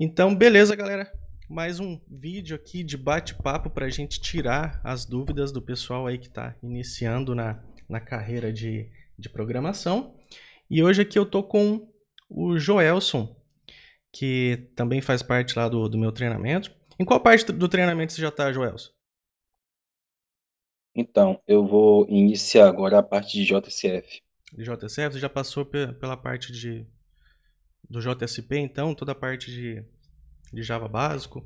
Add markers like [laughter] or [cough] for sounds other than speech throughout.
Então, beleza, galera. Mais um vídeo aqui de bate-papo para a gente tirar as dúvidas do pessoal aí que está iniciando na, na carreira de, de programação. E hoje aqui eu tô com o Joelson, que também faz parte lá do, do meu treinamento. Em qual parte do treinamento você já está, Joelson? Então, eu vou iniciar agora a parte de JCF. De JCF, você já passou pela parte de do JSP, então, toda a parte de, de Java básico?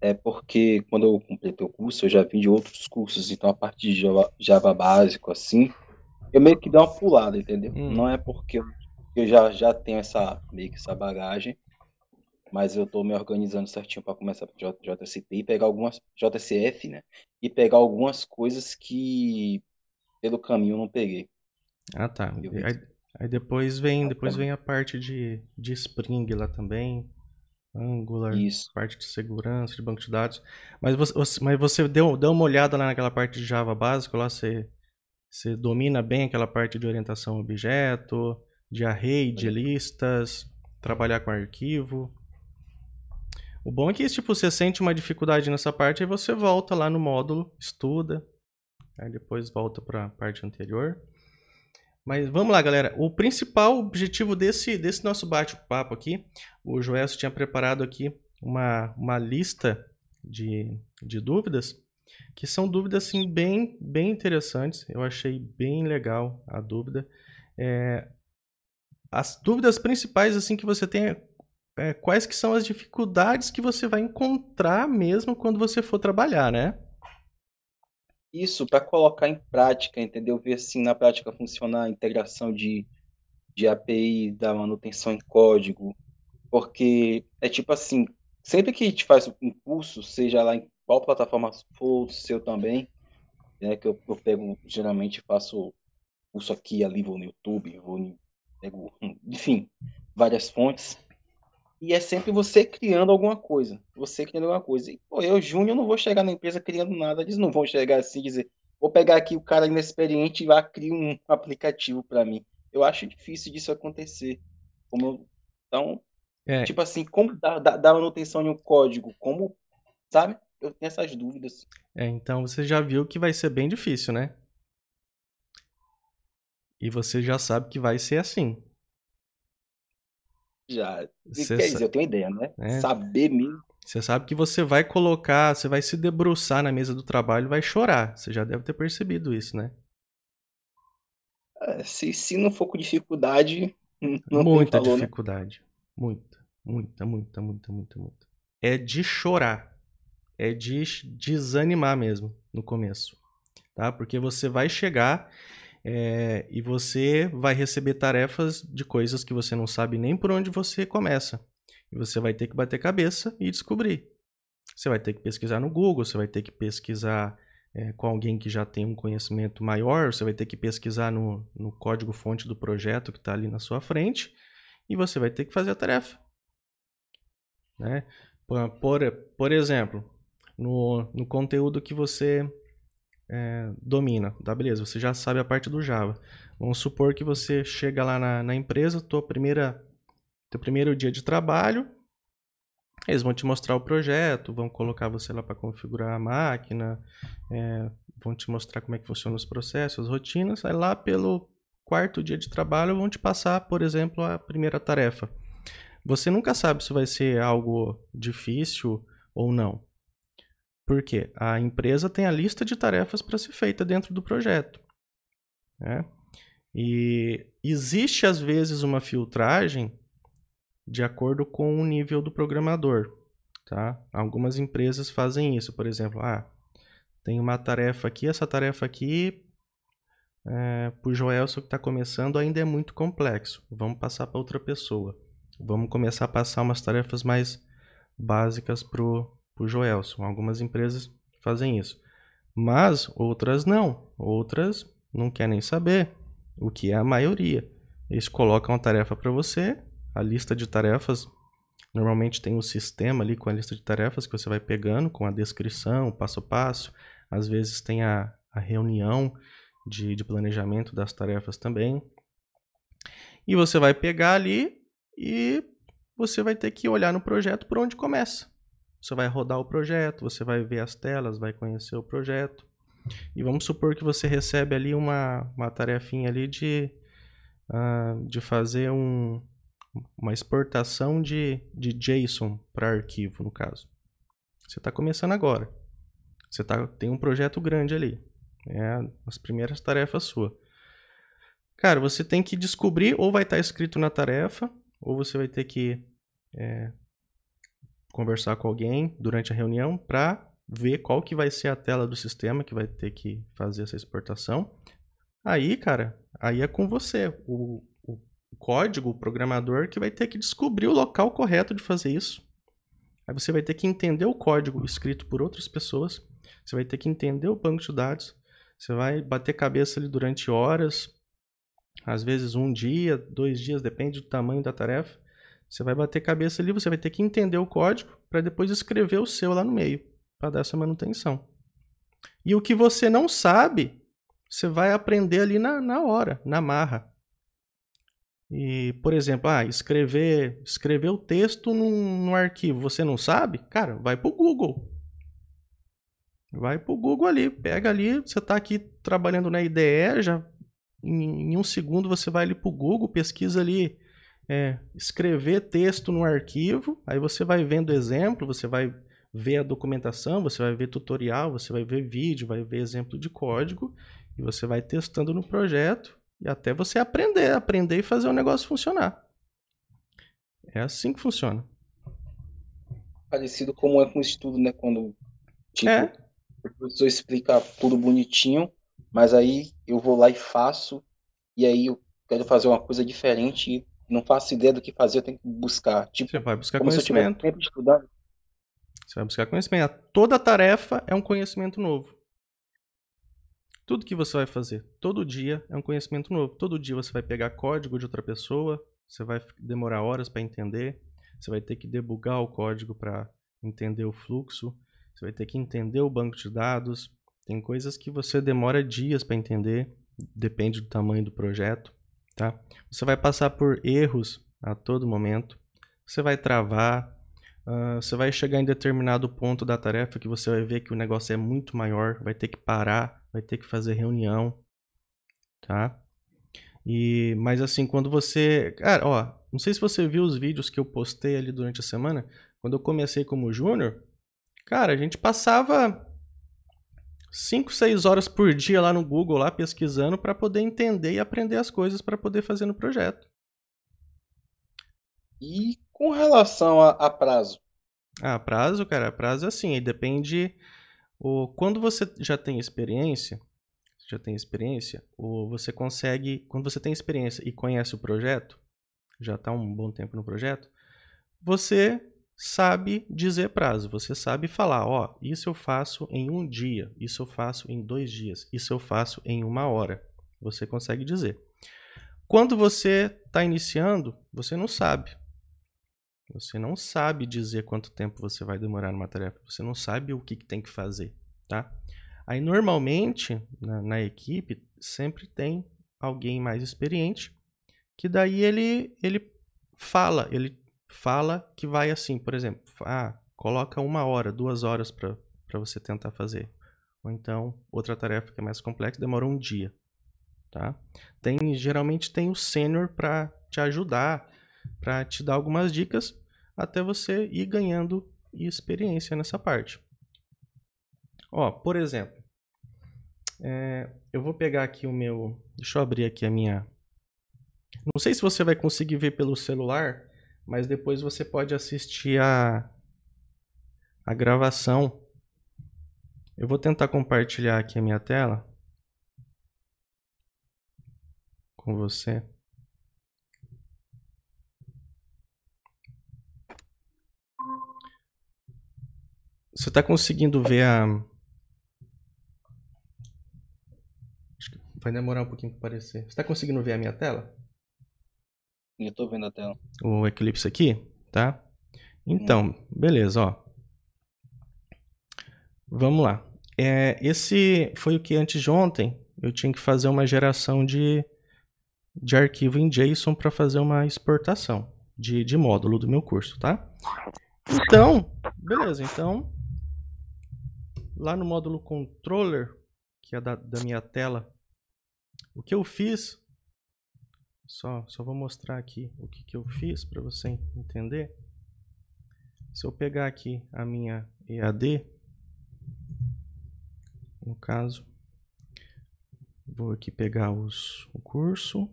É porque quando eu completei o curso, eu já vim de outros cursos, então a parte de Java, Java básico, assim, eu meio que dei uma pulada, entendeu? Hum. Não é porque eu já, já tenho essa, meio que essa bagagem, mas eu estou me organizando certinho para começar o JSP e pegar algumas JCF, né? E pegar algumas coisas que pelo caminho eu não peguei. Ah, tá. Eu, Aí depois vem, tá depois vem a parte de, de Spring lá também, Angular, Isso. parte de segurança, de banco de dados. Mas você, mas você deu, deu uma olhada lá naquela parte de Java básico, lá você, você domina bem aquela parte de orientação a objeto, de array, de listas, trabalhar com arquivo. O bom é que tipo, você sente uma dificuldade nessa parte aí você volta lá no módulo, estuda, aí depois volta para a parte anterior. Mas vamos lá, galera. O principal objetivo desse, desse nosso bate-papo aqui, o Joel tinha preparado aqui uma, uma lista de, de dúvidas, que são dúvidas assim, bem, bem interessantes. Eu achei bem legal a dúvida. É, as dúvidas principais assim que você tem é, é quais que são as dificuldades que você vai encontrar mesmo quando você for trabalhar, né? isso para colocar em prática, entendeu? Ver assim na prática funcionar a integração de, de API, da manutenção em código, porque é tipo assim, sempre que a gente faz um curso, seja lá em qual plataforma for, o seu também, né, que eu, eu pego, geralmente faço curso aqui, ali, vou no YouTube, vou no, pego, enfim, várias fontes, e é sempre você criando alguma coisa. Você criando alguma coisa. E, pô, eu, Júnior, não vou chegar na empresa criando nada. Eles não vão chegar assim e dizer, vou pegar aqui o cara inexperiente e lá cria um aplicativo para mim. Eu acho difícil disso acontecer. Como, então, é. tipo assim, como dar, dar manutenção em um código? Como, sabe? Eu tenho essas dúvidas. É, então você já viu que vai ser bem difícil, né? E você já sabe que vai ser assim. Já. Cê quer dizer, eu tenho ideia, né? É. Saber mesmo. Você sabe que você vai colocar, você vai se debruçar na mesa do trabalho e vai chorar. Você já deve ter percebido isso, né? É, se, se não for com dificuldade, não Muita né? dificuldade. Né? Muita, muita, muita, muita, muita, muita. É de chorar. É de desanimar mesmo no começo. Tá? Porque você vai chegar é, e você vai receber tarefas de coisas que você não sabe nem por onde você começa. E você vai ter que bater cabeça e descobrir. Você vai ter que pesquisar no Google, você vai ter que pesquisar é, com alguém que já tem um conhecimento maior, você vai ter que pesquisar no, no código-fonte do projeto que está ali na sua frente e você vai ter que fazer a tarefa. Né? Por, por, por exemplo, no, no conteúdo que você é, domina, tá? Beleza, você já sabe a parte do Java. Vamos supor que você chega lá na, na empresa, tua primeira, teu primeiro dia de trabalho, eles vão te mostrar o projeto, vão colocar você lá para configurar a máquina, é, vão te mostrar como é que funcionam os processos, as rotinas. Aí lá pelo quarto dia de trabalho vão te passar, por exemplo, a primeira tarefa. Você nunca sabe se vai ser algo difícil ou não. Porque a empresa tem a lista de tarefas para ser feita dentro do projeto. Né? E existe, às vezes, uma filtragem de acordo com o nível do programador. Tá? Algumas empresas fazem isso. Por exemplo, ah, tem uma tarefa aqui, essa tarefa aqui, é, para o Joelson que está começando, ainda é muito complexo. Vamos passar para outra pessoa. Vamos começar a passar umas tarefas mais básicas para o por Joelson. Algumas empresas fazem isso, mas outras não. Outras não querem saber o que é a maioria. Eles colocam a tarefa para você, a lista de tarefas. Normalmente tem um sistema ali com a lista de tarefas que você vai pegando, com a descrição, passo a passo. Às vezes tem a, a reunião de, de planejamento das tarefas também. E você vai pegar ali e você vai ter que olhar no projeto por onde começa. Você vai rodar o projeto, você vai ver as telas, vai conhecer o projeto. E vamos supor que você recebe ali uma, uma tarefinha ali de, uh, de fazer um, uma exportação de, de JSON para arquivo, no caso. Você está começando agora. Você tá, tem um projeto grande ali. É as primeiras tarefas sua. Cara, você tem que descobrir ou vai estar tá escrito na tarefa, ou você vai ter que é, conversar com alguém durante a reunião para ver qual que vai ser a tela do sistema que vai ter que fazer essa exportação. Aí, cara, aí é com você, o, o código, o programador que vai ter que descobrir o local correto de fazer isso. Aí você vai ter que entender o código escrito por outras pessoas, você vai ter que entender o banco de dados, você vai bater cabeça ali durante horas, às vezes um dia, dois dias, depende do tamanho da tarefa. Você vai bater cabeça ali, você vai ter que entender o código para depois escrever o seu lá no meio, para dar essa manutenção. E o que você não sabe, você vai aprender ali na, na hora, na marra. E, por exemplo, ah, escrever, escrever o texto num, num arquivo, você não sabe? Cara, vai para o Google. Vai para o Google ali, pega ali, você está aqui trabalhando na IDE, já em, em um segundo você vai ali para o Google, pesquisa ali é, escrever texto no arquivo, aí você vai vendo exemplo, você vai ver a documentação, você vai ver tutorial, você vai ver vídeo, vai ver exemplo de código e você vai testando no projeto e até você aprender, aprender e fazer o negócio funcionar. É assim que funciona. Parecido como é com o estudo, né? Quando tipo, é. o professor explica tudo bonitinho, mas aí eu vou lá e faço, e aí eu quero fazer uma coisa diferente e não faço ideia do que fazer, eu tenho que buscar. Tipo, você vai buscar conhecimento. tempo de estudar. Você vai buscar conhecimento. Toda tarefa é um conhecimento novo. Tudo que você vai fazer, todo dia é um conhecimento novo. Todo dia você vai pegar código de outra pessoa, você vai demorar horas para entender, você vai ter que debugar o código para entender o fluxo, você vai ter que entender o banco de dados. Tem coisas que você demora dias para entender, depende do tamanho do projeto tá? Você vai passar por erros a todo momento, você vai travar, uh, você vai chegar em determinado ponto da tarefa que você vai ver que o negócio é muito maior, vai ter que parar, vai ter que fazer reunião, tá? E, mas assim, quando você, cara, ó, não sei se você viu os vídeos que eu postei ali durante a semana, quando eu comecei como júnior, cara, a gente passava 5, 6 horas por dia lá no Google, lá pesquisando, para poder entender e aprender as coisas para poder fazer no projeto. E com relação a, a, prazo? Ah, prazo, cara, prazo é assim, depende. O, quando você já tem experiência, já tem experiência, ou você consegue. Quando você tem experiência e conhece o projeto, já está um bom tempo no projeto, você sabe dizer prazo, você sabe falar, ó, isso eu faço em um dia, isso eu faço em dois dias, isso eu faço em uma hora. Você consegue dizer. Quando você está iniciando, você não sabe. Você não sabe dizer quanto tempo você vai demorar numa tarefa. Você não sabe o que, que tem que fazer, tá? Aí, normalmente, na, na, equipe, sempre tem alguém mais experiente que daí ele, ele fala, ele fala que vai assim, por exemplo, ah, coloca uma hora, duas horas para você tentar fazer. Ou então, outra tarefa que é mais complexa demora um dia. Tá? Tem, geralmente tem o sênior para te ajudar, para te dar algumas dicas, até você ir ganhando experiência nessa parte. Ó, por exemplo, é, eu vou pegar aqui o meu. Deixa eu abrir aqui a minha. Não sei se você vai conseguir ver pelo celular, mas depois você pode assistir a, a gravação. Eu vou tentar compartilhar aqui a minha tela com você. Você está conseguindo ver a. Acho que vai demorar um pouquinho para aparecer. Você está conseguindo ver a minha tela? Eu tô vendo a tela. O Eclipse aqui, tá? Então, hum. beleza, ó. Vamos lá. É, esse foi o que antes de ontem eu tinha que fazer uma geração de, de arquivo em JSON para fazer uma exportação de, de módulo do meu curso, tá? Então, beleza. Então, lá no módulo controller, que é da, da minha tela, o que eu fiz só, só vou mostrar aqui o que, que eu fiz para você entender. Se eu pegar aqui a minha EAD, no caso, vou aqui pegar os, o curso,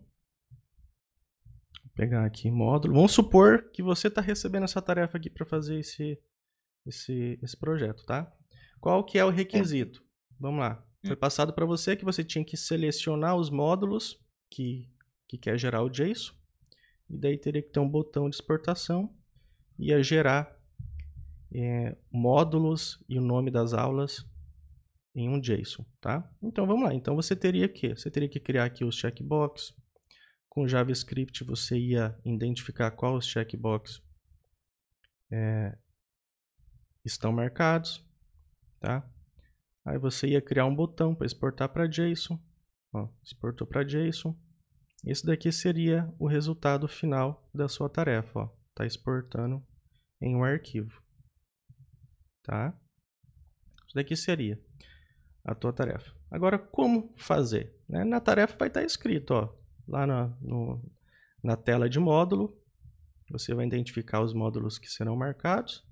pegar aqui módulo. Vamos supor que você está recebendo essa tarefa aqui para fazer esse, esse, esse projeto, tá? Qual que é o requisito? Vamos lá. Foi é. passado para você que você tinha que selecionar os módulos que que quer gerar o JSON. E daí teria que ter um botão de exportação, ia gerar é, módulos e o nome das aulas em um JSON, tá? Então vamos lá. Então você teria que, você teria que criar aqui os checkbox. Com JavaScript você ia identificar quais checkbox é, estão marcados, tá? Aí você ia criar um botão para exportar para JSON, ó, exportou para JSON. Isso daqui seria o resultado final da sua tarefa. Está exportando em um arquivo. Tá? Isso daqui seria a tua tarefa. Agora, como fazer? Né? Na tarefa vai estar tá escrito, ó, lá na, no, na tela de módulo, você vai identificar os módulos que serão marcados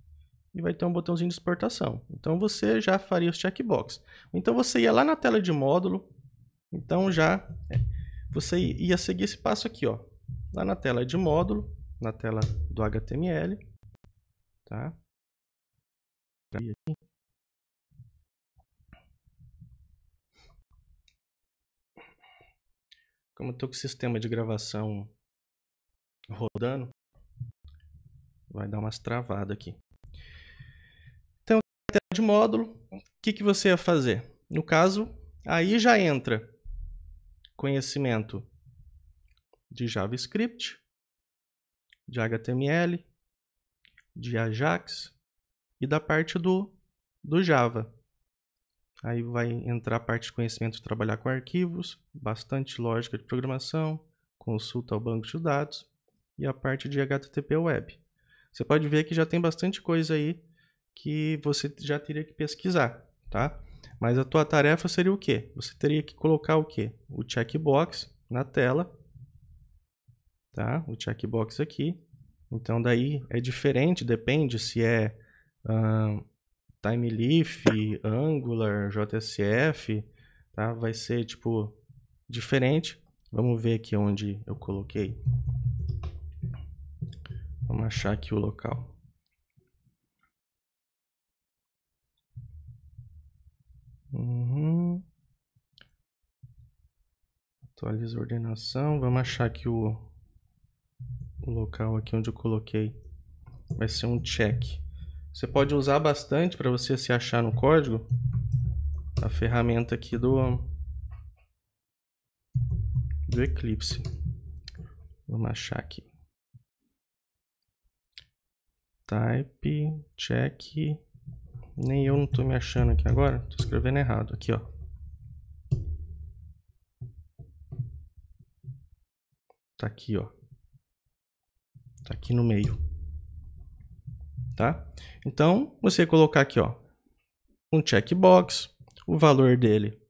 e vai ter um botãozinho de exportação. Então, você já faria os checkbox. Então, você ia lá na tela de módulo, então já é, você ia seguir esse passo aqui, ó. Lá na tela de módulo, na tela do HTML, tá? Como eu estou com o sistema de gravação rodando, vai dar umas travadas aqui. Então, na tela de módulo, o que, que você ia fazer? No caso, aí já entra conhecimento de JavaScript, de HTML, de Ajax e da parte do, do Java. Aí vai entrar a parte de conhecimento de trabalhar com arquivos, bastante lógica de programação, consulta ao banco de dados e a parte de HTTP Web. Você pode ver que já tem bastante coisa aí que você já teria que pesquisar, tá? Mas a tua tarefa seria o quê? Você teria que colocar o quê? O checkbox na tela, tá? O checkbox aqui. Então daí é diferente, depende se é uh, TimeLeaf, Angular, JSF, tá? Vai ser tipo diferente. Vamos ver aqui onde eu coloquei. Vamos achar aqui o local. Uhum. Atualiza a ordenação. Vamos achar aqui o, o local aqui onde eu coloquei. Vai ser um check. Você pode usar bastante para você se achar no código. A ferramenta aqui do, do Eclipse. Vamos achar aqui. Type check nem eu não tô me achando aqui agora. Tô escrevendo errado aqui, ó. Tá aqui, ó. Tá aqui no meio. Tá? Então, você colocar aqui, ó, um checkbox, o valor dele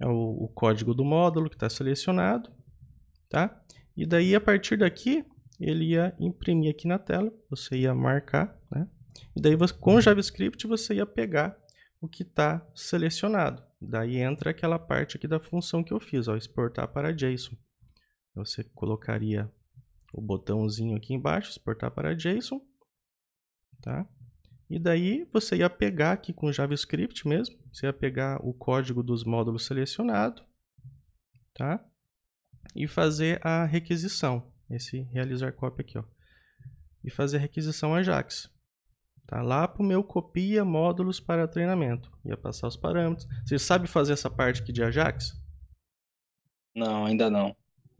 é o, o código do módulo que está selecionado, tá? E daí, a partir daqui, ele ia imprimir aqui na tela, você ia marcar, né? E daí com JavaScript você ia pegar o que está selecionado. Daí entra aquela parte aqui da função que eu fiz, ó, exportar para JSON. Você colocaria o botãozinho aqui embaixo, exportar para JSON, tá? E daí você ia pegar aqui com JavaScript mesmo, você ia pegar o código dos módulos selecionado, tá? E fazer a requisição, esse realizar cópia aqui, ó. E fazer a requisição Ajax. Tá lá para o meu copia módulos para treinamento. Ia passar os parâmetros. Você sabe fazer essa parte aqui de Ajax? Não, ainda não.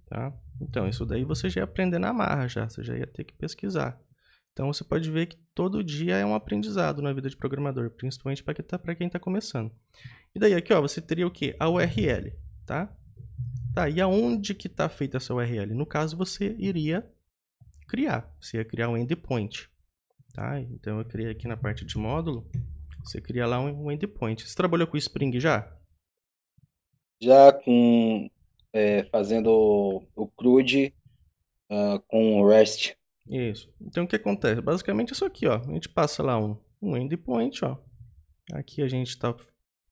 Tá? Então, isso daí você já ia aprender na marra já, você já ia ter que pesquisar. Então, você pode ver que todo dia é um aprendizado na vida de programador, principalmente para tá, quem está tá começando. E daí aqui, ó, você teria o quê? A URL, tá? Tá, e aonde que está feita essa URL? No caso, você iria criar, você ia criar um endpoint. Tá? Então eu criei aqui na parte de módulo, você cria lá um, um endpoint. Você trabalhou com Spring já? Já com é, fazendo o CRUD uh, com o REST. Isso. Então o que acontece? Basicamente isso é aqui, ó. A gente passa lá um, um endpoint, ó. Aqui a gente tá,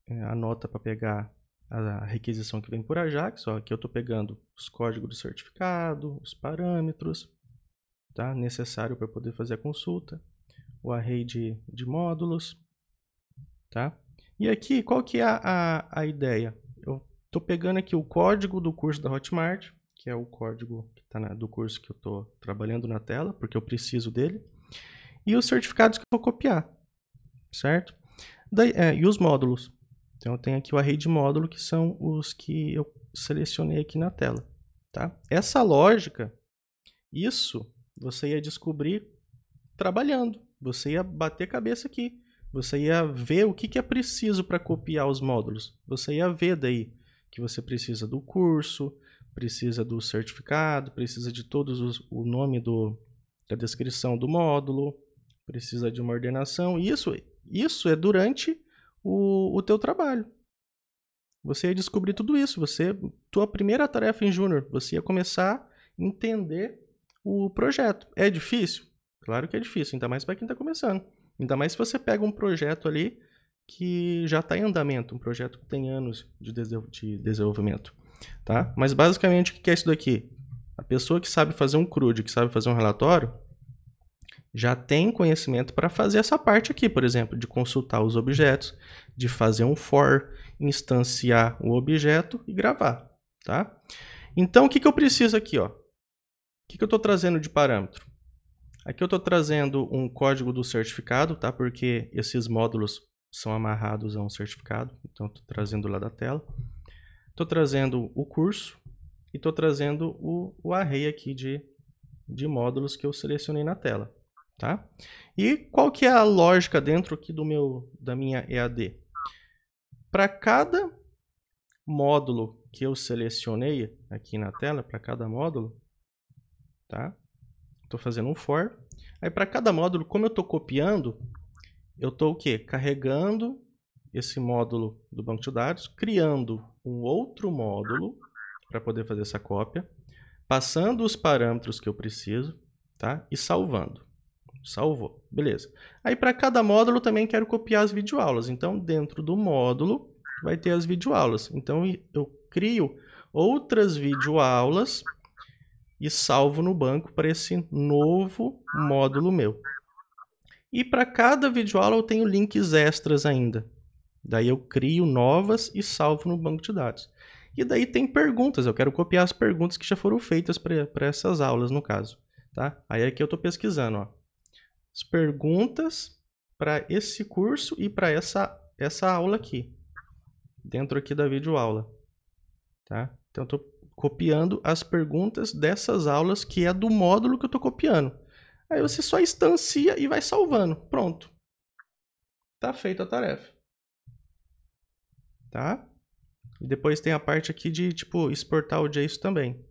é, anota para pegar a requisição que vem por Ajax, ó. Aqui eu estou pegando os códigos do certificado, os parâmetros, tá? Necessário para poder fazer a consulta o array de, de módulos, tá? E aqui, qual que é a, a, ideia? Eu estou pegando aqui o código do curso da Hotmart, que é o código que tá na, do curso que eu estou trabalhando na tela, porque eu preciso dele, e os certificados que eu vou copiar, certo? é, e os módulos. Então, eu tenho aqui o array de módulo, que são os que eu selecionei aqui na tela. Tá? Essa lógica, isso você ia descobrir trabalhando. Você ia bater a cabeça aqui. Você ia ver o que, que é preciso para copiar os módulos. Você ia ver daí que você precisa do curso, precisa do certificado, precisa de todos os, o nome do, da descrição do módulo, precisa de uma ordenação. Isso, isso é durante o, o teu trabalho. Você ia descobrir tudo isso. Você, tua primeira tarefa em Júnior, você ia começar a entender o projeto. É difícil? Claro que é difícil, ainda mais para quem está começando. Ainda mais se você pega um projeto ali que já está em andamento, um projeto que tem anos de, de desenvolvimento, tá? Mas basicamente o que é isso daqui? A pessoa que sabe fazer um CRUD, que sabe fazer um relatório, já tem conhecimento para fazer essa parte aqui, por exemplo, de consultar os objetos, de fazer um for, instanciar o objeto e gravar, tá? Então o que, que eu preciso aqui, ó? O que, que eu estou trazendo de parâmetro? Aqui eu estou trazendo um código do certificado, tá? Porque esses módulos são amarrados a um certificado, então estou trazendo lá da tela. Estou trazendo o curso e estou trazendo o, o array aqui de, de módulos que eu selecionei na tela, tá? E qual que é a lógica dentro aqui do meu, da minha EAD? Para cada módulo que eu selecionei aqui na tela, para cada módulo, tá? Estou fazendo um for. Aí para cada módulo, como eu estou copiando, eu estou o quê? Carregando esse módulo do banco de dados, criando um outro módulo para poder fazer essa cópia, passando os parâmetros que eu preciso, tá? E salvando. Salvou. Beleza. Aí para cada módulo também quero copiar as videoaulas. Então, dentro do módulo vai ter as videoaulas. Então, eu crio outras videoaulas e salvo no banco para esse novo módulo meu. E para cada videoaula eu tenho links extras ainda. Daí eu crio novas e salvo no banco de dados. E daí tem perguntas, eu quero copiar as perguntas que já foram feitas para essas aulas, no caso. Tá? Aí aqui eu estou pesquisando. Ó. As perguntas para esse curso e para essa, essa aula aqui. Dentro aqui da videoaula. Tá? Então eu estou copiando as perguntas dessas aulas, que é do módulo que eu estou copiando. Aí você só instancia e vai salvando. Pronto. está feita a tarefa. Tá? E depois tem a parte aqui de, tipo, exportar o JSON também.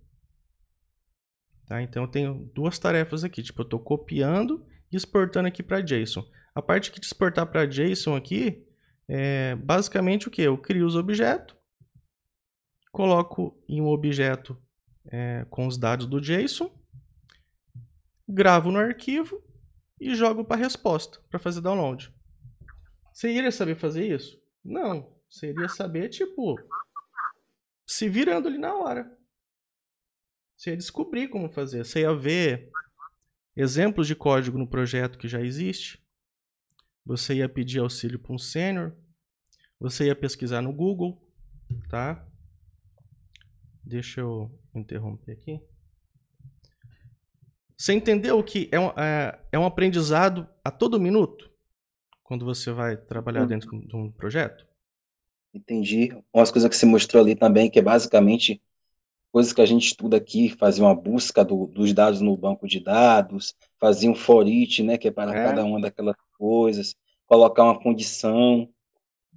Tá? Então eu tenho duas tarefas aqui. Tipo, eu estou copiando e exportando aqui para JSON. A parte que de exportar para JSON aqui é basicamente o que? Eu crio os objetos, coloco em um objeto é, com os dados do JSON, gravo no arquivo e jogo para a resposta, para fazer download. Você iria saber fazer isso? Não. Seria saber, tipo, se virando ali na hora. Você ia descobrir como fazer. Você ia ver exemplos de código no projeto que já existe. Você ia pedir auxílio para um sênior. Você ia pesquisar no Google, tá? Deixa eu interromper aqui. Você entendeu que é um, é, é um aprendizado a todo minuto quando você vai trabalhar dentro de um projeto? Entendi. Umas coisas que você mostrou ali também, que é basicamente coisas que a gente estuda aqui, fazer uma busca do, dos dados no banco de dados, fazer um for each, né, que é para é. cada uma daquelas coisas, colocar uma condição.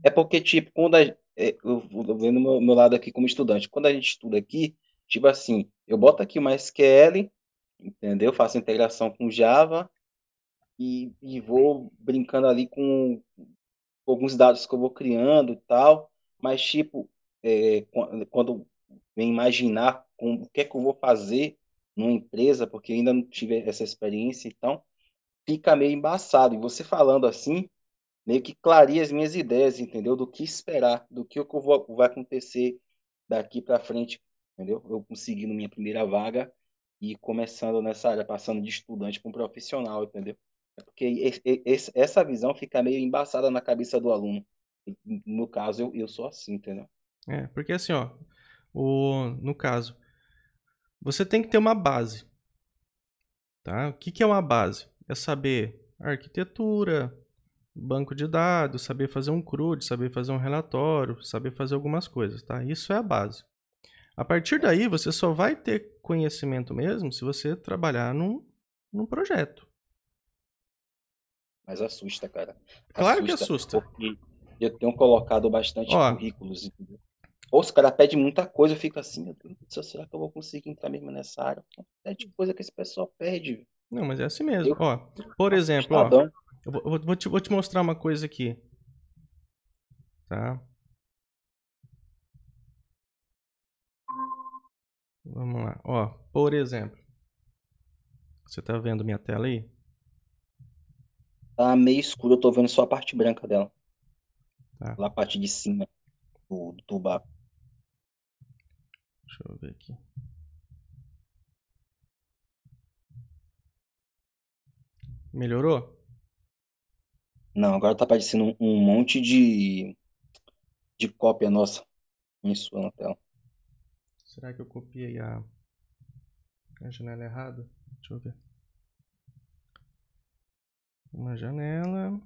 É porque, tipo, quando a, é, eu vou vendo meu, meu lado aqui como estudante. Quando a gente estuda aqui, tipo assim, eu boto aqui uma SQL, entendeu? Faço integração com Java e, e vou brincando ali com alguns dados que eu vou criando e tal. Mas, tipo, é, quando vem imaginar o que é que eu vou fazer numa empresa, porque ainda não tive essa experiência, então fica meio embaçado. E você falando assim, meio que clareia as minhas ideias, entendeu? Do que esperar, do que, que vou, vai acontecer daqui para frente, entendeu? Eu conseguindo minha primeira vaga e começando nessa área, passando de estudante para um profissional, entendeu? É porque essa visão fica meio embaçada na cabeça do aluno. No caso, eu, eu sou assim, entendeu? É, porque assim, ó, o, no caso, você tem que ter uma base, tá? O que, que é uma base? É saber arquitetura, banco de dados, saber fazer um CRUD, saber fazer um relatório, saber fazer algumas coisas, tá? Isso é a base. A partir daí, você só vai ter conhecimento mesmo se você trabalhar num, num projeto. Mas assusta, cara. Claro que assusta. eu tenho colocado bastante Ó, currículos. Entendeu? Ou os caras pedem muita coisa, eu fico assim, meu será que eu vou conseguir entrar mesmo nessa área? É de coisa que esse pessoal pede. Não, mas é assim mesmo. Eu, ó, por exemplo, ó, eu vou, eu vou, te, vou te mostrar uma coisa aqui. Tá? Vamos lá. Ó, por exemplo. Você tá vendo minha tela aí? Tá meio escuro, eu tô vendo só a parte branca dela. Tá. Lá a parte de cima do, do tubar. Deixa eu ver aqui. Melhorou? Não, agora tá aparecendo um monte de, de cópia nossa em sua na tela. Será que eu copiei a, a janela errada? Deixa eu ver. Uma janela.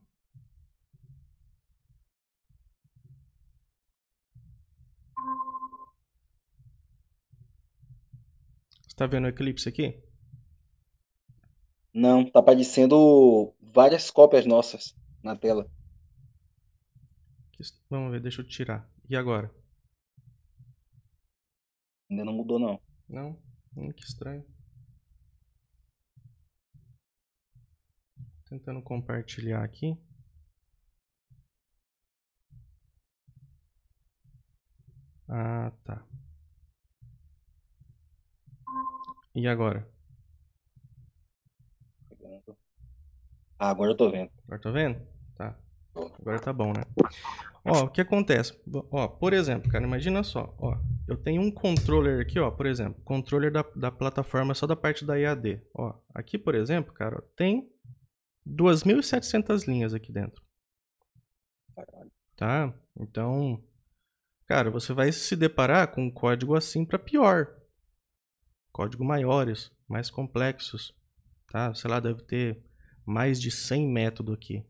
Você tá vendo o eclipse aqui? Não, tá aparecendo várias cópias nossas na tela. Vamos ver, deixa eu tirar. E agora? Ainda não mudou não. Não? Hum, que estranho. Tentando compartilhar aqui. Ah, tá. E agora? Ah, agora eu tô vendo. Agora tô vendo? Agora tá bom, né? Ó, o que acontece? Ó, por exemplo, cara, imagina só. Ó, eu tenho um controller aqui, ó, por exemplo. Controller da, da plataforma só da parte da IAD. Ó, aqui, por exemplo, cara, ó, tem 2.700 linhas aqui dentro. Tá? Então, cara, você vai se deparar com um código assim para pior. Código maiores, mais complexos, tá? Sei lá, deve ter mais de 100 métodos aqui.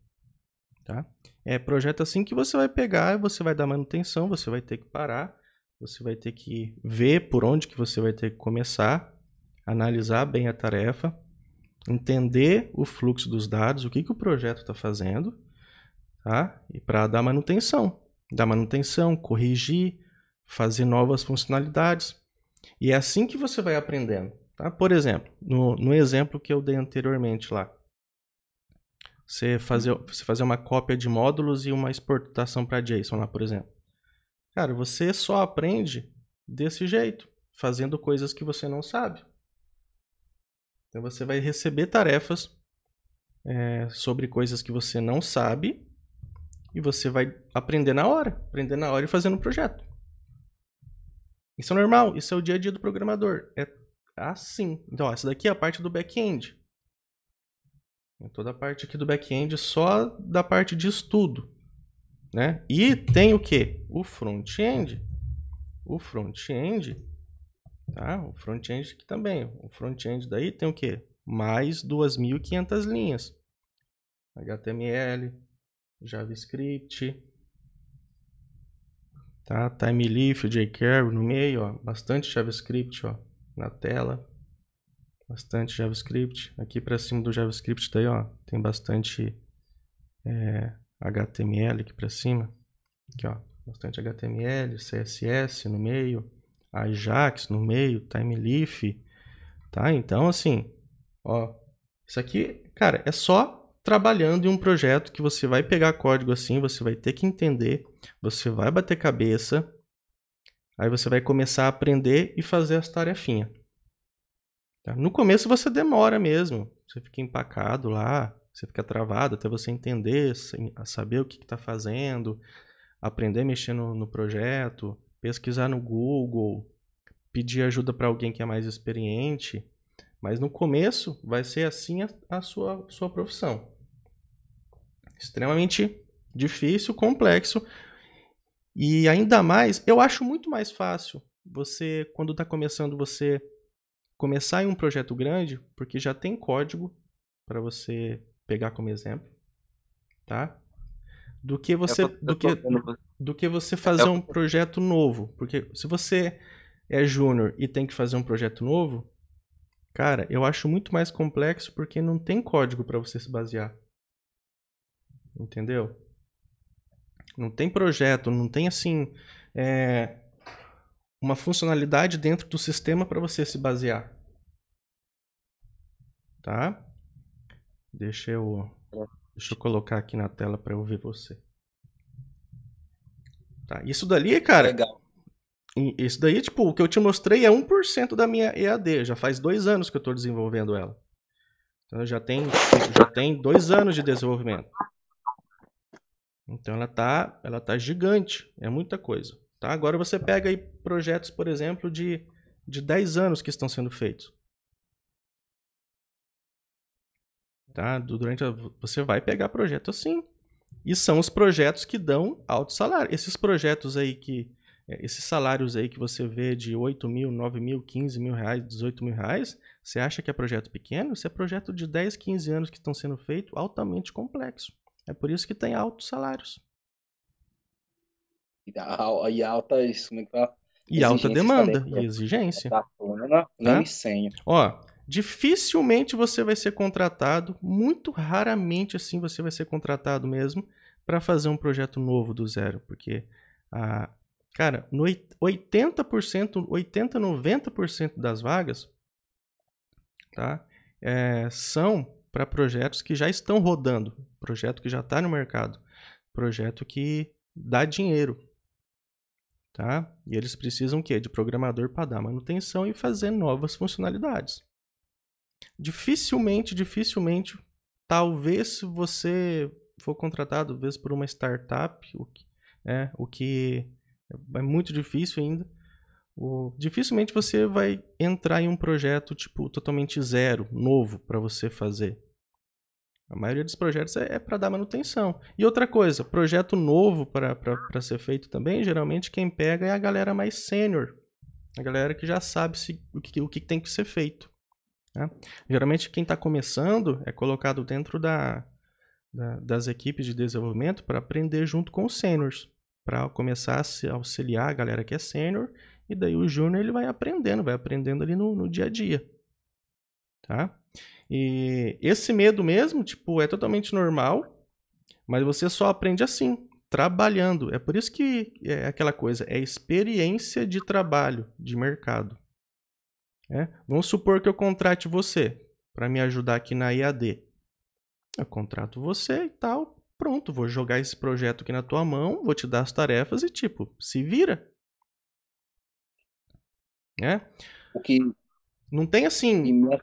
Tá? É projeto assim que você vai pegar, você vai dar manutenção, você vai ter que parar, você vai ter que ver por onde que você vai ter que começar, analisar bem a tarefa, entender o fluxo dos dados, o que, que o projeto está fazendo, tá? E para dar manutenção, dar manutenção, corrigir, fazer novas funcionalidades. E é assim que você vai aprendendo, tá? Por exemplo, no, no exemplo que eu dei anteriormente lá, você fazer, você fazer uma cópia de módulos e uma exportação para JSON lá, por exemplo. Cara, você só aprende desse jeito, fazendo coisas que você não sabe. Então você vai receber tarefas é, sobre coisas que você não sabe e você vai aprender na hora, aprender na hora e fazendo um projeto. Isso é normal, isso é o dia a dia do programador. É assim. Então, ó, essa daqui é a parte do back-end. Em toda a parte aqui do back-end, só da parte de estudo. Né? E tem o que? O front-end. O front-end, tá? O front-end aqui também. O front-end daí tem o que? Mais 2.500 linhas. HTML, JavaScript, tá? TimeLeaf, jQuery no meio, ó. Bastante JavaScript, ó, na tela bastante JavaScript. Aqui para cima do JavaScript daí, tá ó, tem bastante é, HTML aqui para cima. Aqui, ó, bastante HTML, CSS no meio, Ajax no meio, Timeleaf, tá? Então, assim, ó, isso aqui, cara, é só trabalhando em um projeto que você vai pegar código assim, você vai ter que entender, você vai bater cabeça, aí você vai começar a aprender e fazer as tarefinhas. Tá? No começo você demora mesmo, você fica empacado lá, você fica travado até você entender, saber o que está fazendo, aprender a mexer no, no, projeto, pesquisar no Google, pedir ajuda para alguém que é mais experiente. Mas no começo vai ser assim a, a sua, sua profissão. Extremamente difícil, complexo. E ainda mais, eu acho muito mais fácil você, quando está começando, você começar em um projeto grande, porque já tem código para você pegar como exemplo, tá? Do que você do que, do que você é, fazer é um projeto novo, porque se você é júnior e tem que fazer um projeto novo, cara, eu acho muito mais complexo porque não tem código para você se basear. Entendeu? Não tem projeto, não tem assim. É, uma funcionalidade dentro do sistema para você se basear. Tá? Deixa eu, deixa eu colocar aqui na tela para eu ver você. Tá, isso dali, cara. Legal. Isso daí, tipo, o que eu te mostrei é 1% da minha EAD. Já faz dois anos que eu estou desenvolvendo ela. Então já tem, já tem dois anos de desenvolvimento. Então ela tá, ela tá gigante. É muita coisa. Tá? Agora você pega aí projetos, por exemplo, de, de 10 anos que estão sendo feitos. Tá? Durante a, você vai pegar projeto assim. E são os projetos que dão alto salário. Esses projetos aí que. É, esses salários aí que você vê de 8 mil, 9 mil, 15 mil reais, 18 mil reais, você acha que é projeto pequeno? Isso é projeto de 10, 15 anos que estão sendo feito altamente complexo. É por isso que tem altos salários e, a, e altas. Como é que fala? E alta demanda né? e exigência. Da tá não Ó, dificilmente você vai ser contratado, muito raramente assim você vai ser contratado mesmo para fazer um projeto novo do zero, porque a ah, cara, no 80%, 80, 90% das vagas, tá? É, são para projetos que já estão rodando, projeto que já está no mercado, projeto que dá dinheiro, tá? E eles precisam que De programador para dar manutenção e fazer novas funcionalidades. Dificilmente, dificilmente, talvez se você for contratado, talvez por uma startup, o que é, o que é muito difícil ainda, o, dificilmente você vai entrar em um projeto tipo totalmente zero, novo para você fazer. A maioria dos projetos é, é para dar manutenção. E outra coisa, projeto novo para ser feito também, geralmente quem pega é a galera mais sênior. A galera que já sabe se, o, que, o que tem que ser feito. Né? Geralmente quem está começando é colocado dentro da, da das equipes de desenvolvimento para aprender junto com os sêniores. Para começar a se auxiliar a galera que é sênior. E daí o júnior ele vai aprendendo, vai aprendendo ali no, no dia a dia. Tá? E esse medo mesmo, tipo, é totalmente normal, mas você só aprende assim, trabalhando. É por isso que é aquela coisa, é experiência de trabalho, de mercado. É? Vamos supor que eu contrate você para me ajudar aqui na IAD. Eu contrato você e tal, pronto, vou jogar esse projeto aqui na tua mão, vou te dar as tarefas e tipo, se vira. Né? O que não tem assim. É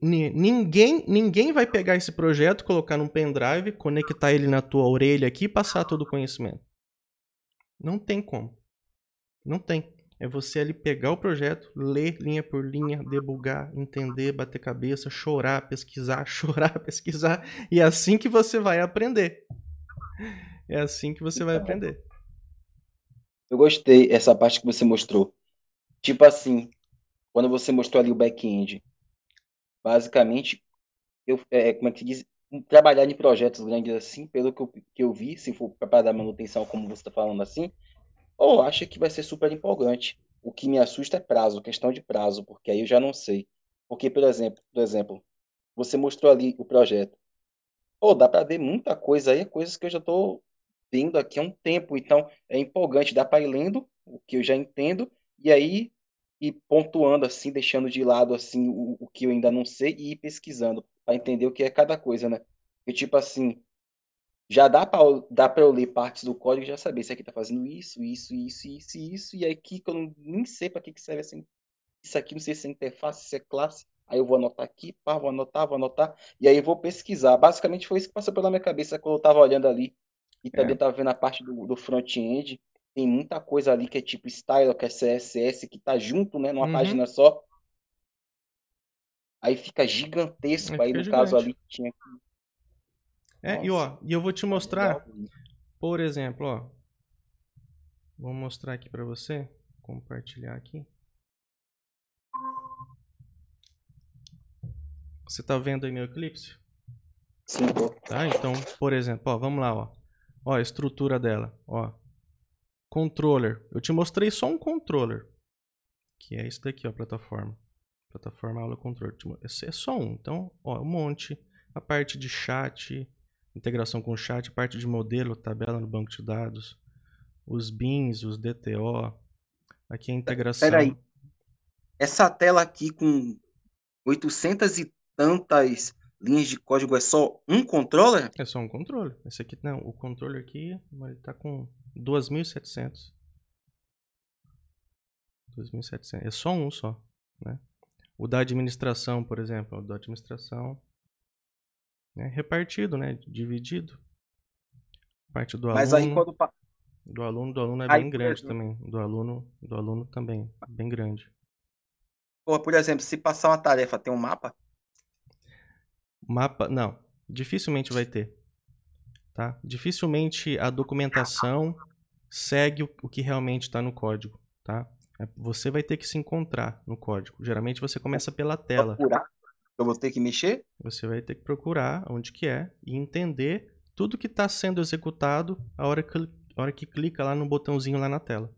ninguém, ninguém vai pegar esse projeto, colocar num pendrive, conectar ele na tua orelha aqui e passar todo o conhecimento. Não tem como. Não tem. É você ali pegar o projeto, ler linha por linha, debugar, entender, bater cabeça, chorar, pesquisar, [laughs] chorar, pesquisar. E é assim que você vai aprender. É assim que você vai então, aprender. Eu gostei essa parte que você mostrou. Tipo assim, quando você mostrou ali o back-end, basicamente, eu, é, é, como é que se diz? Trabalhar em projetos grandes assim, pelo que eu, que eu vi, se for para dar manutenção, como você está falando assim, ou acha que vai ser super empolgante. O que me assusta é prazo, questão de prazo, porque aí eu já não sei. Porque, por exemplo, por exemplo você mostrou ali o projeto. Pô, dá para ver muita coisa aí, é coisas que eu já estou vendo aqui há um tempo. Então, é empolgante, dá para ir lendo o que eu já entendo, e aí e pontuando assim, deixando de lado assim o, o que eu ainda não sei e ir pesquisando para entender o que é cada coisa, né? E tipo assim, já dá para dá para eu ler partes do código e já saber se aqui tá fazendo isso, isso, isso, isso, isso e aqui que eu não, nem sei para que que serve assim. Isso aqui não sei se é interface, se é classe. Aí eu vou anotar aqui, pá, vou anotar, vou anotar e aí vou pesquisar. Basicamente foi isso que passou pela minha cabeça quando eu tava olhando ali e é. também é. tava vendo a parte do, do front-end tem muita coisa ali que é tipo style, que é CSS, que tá junto, né, numa uhum. página só. Aí fica gigantesco, aí, aí fica no gigante. caso ali tinha É, Nossa, e ó, e eu vou te mostrar, por exemplo, ó. Vou mostrar aqui para você, compartilhar aqui. Você tá vendo aí meu Eclipse? Sim, tô. Tá, então, por exemplo, ó, vamos lá, ó. Ó, a estrutura dela, ó. Controller. Eu te mostrei só um controller. Que é isso daqui, ó, a plataforma. Plataforma aula controller. É só um. Então, ó, um monte. A parte de chat, integração com chat, parte de modelo, tabela no banco de dados, os bins, os DTO. Aqui a tá, integração. Peraí. Essa tela aqui com 800 e tantas linhas de código é só um controller? É só um controle. Esse aqui não, o controle aqui, ele tá com 2700. 2700. É só um só, né? O da administração, por exemplo, o da administração né, repartido, né, dividido. Parte do aluno. Mas aí quando do aluno, do aluno é aí, bem grande também. Do aluno, do aluno também, bem grande. Por exemplo, se passar uma tarefa, tem um mapa? mapa. Não, dificilmente vai ter. Tá? Dificilmente a documentação segue o que realmente está no código. Tá? É, você vai ter que se encontrar no código. Geralmente você começa pela tela. Procurar. Eu vou ter que mexer? Você vai ter que procurar onde que é e entender tudo que está sendo executado a hora, que, a hora que clica lá no botãozinho lá na tela.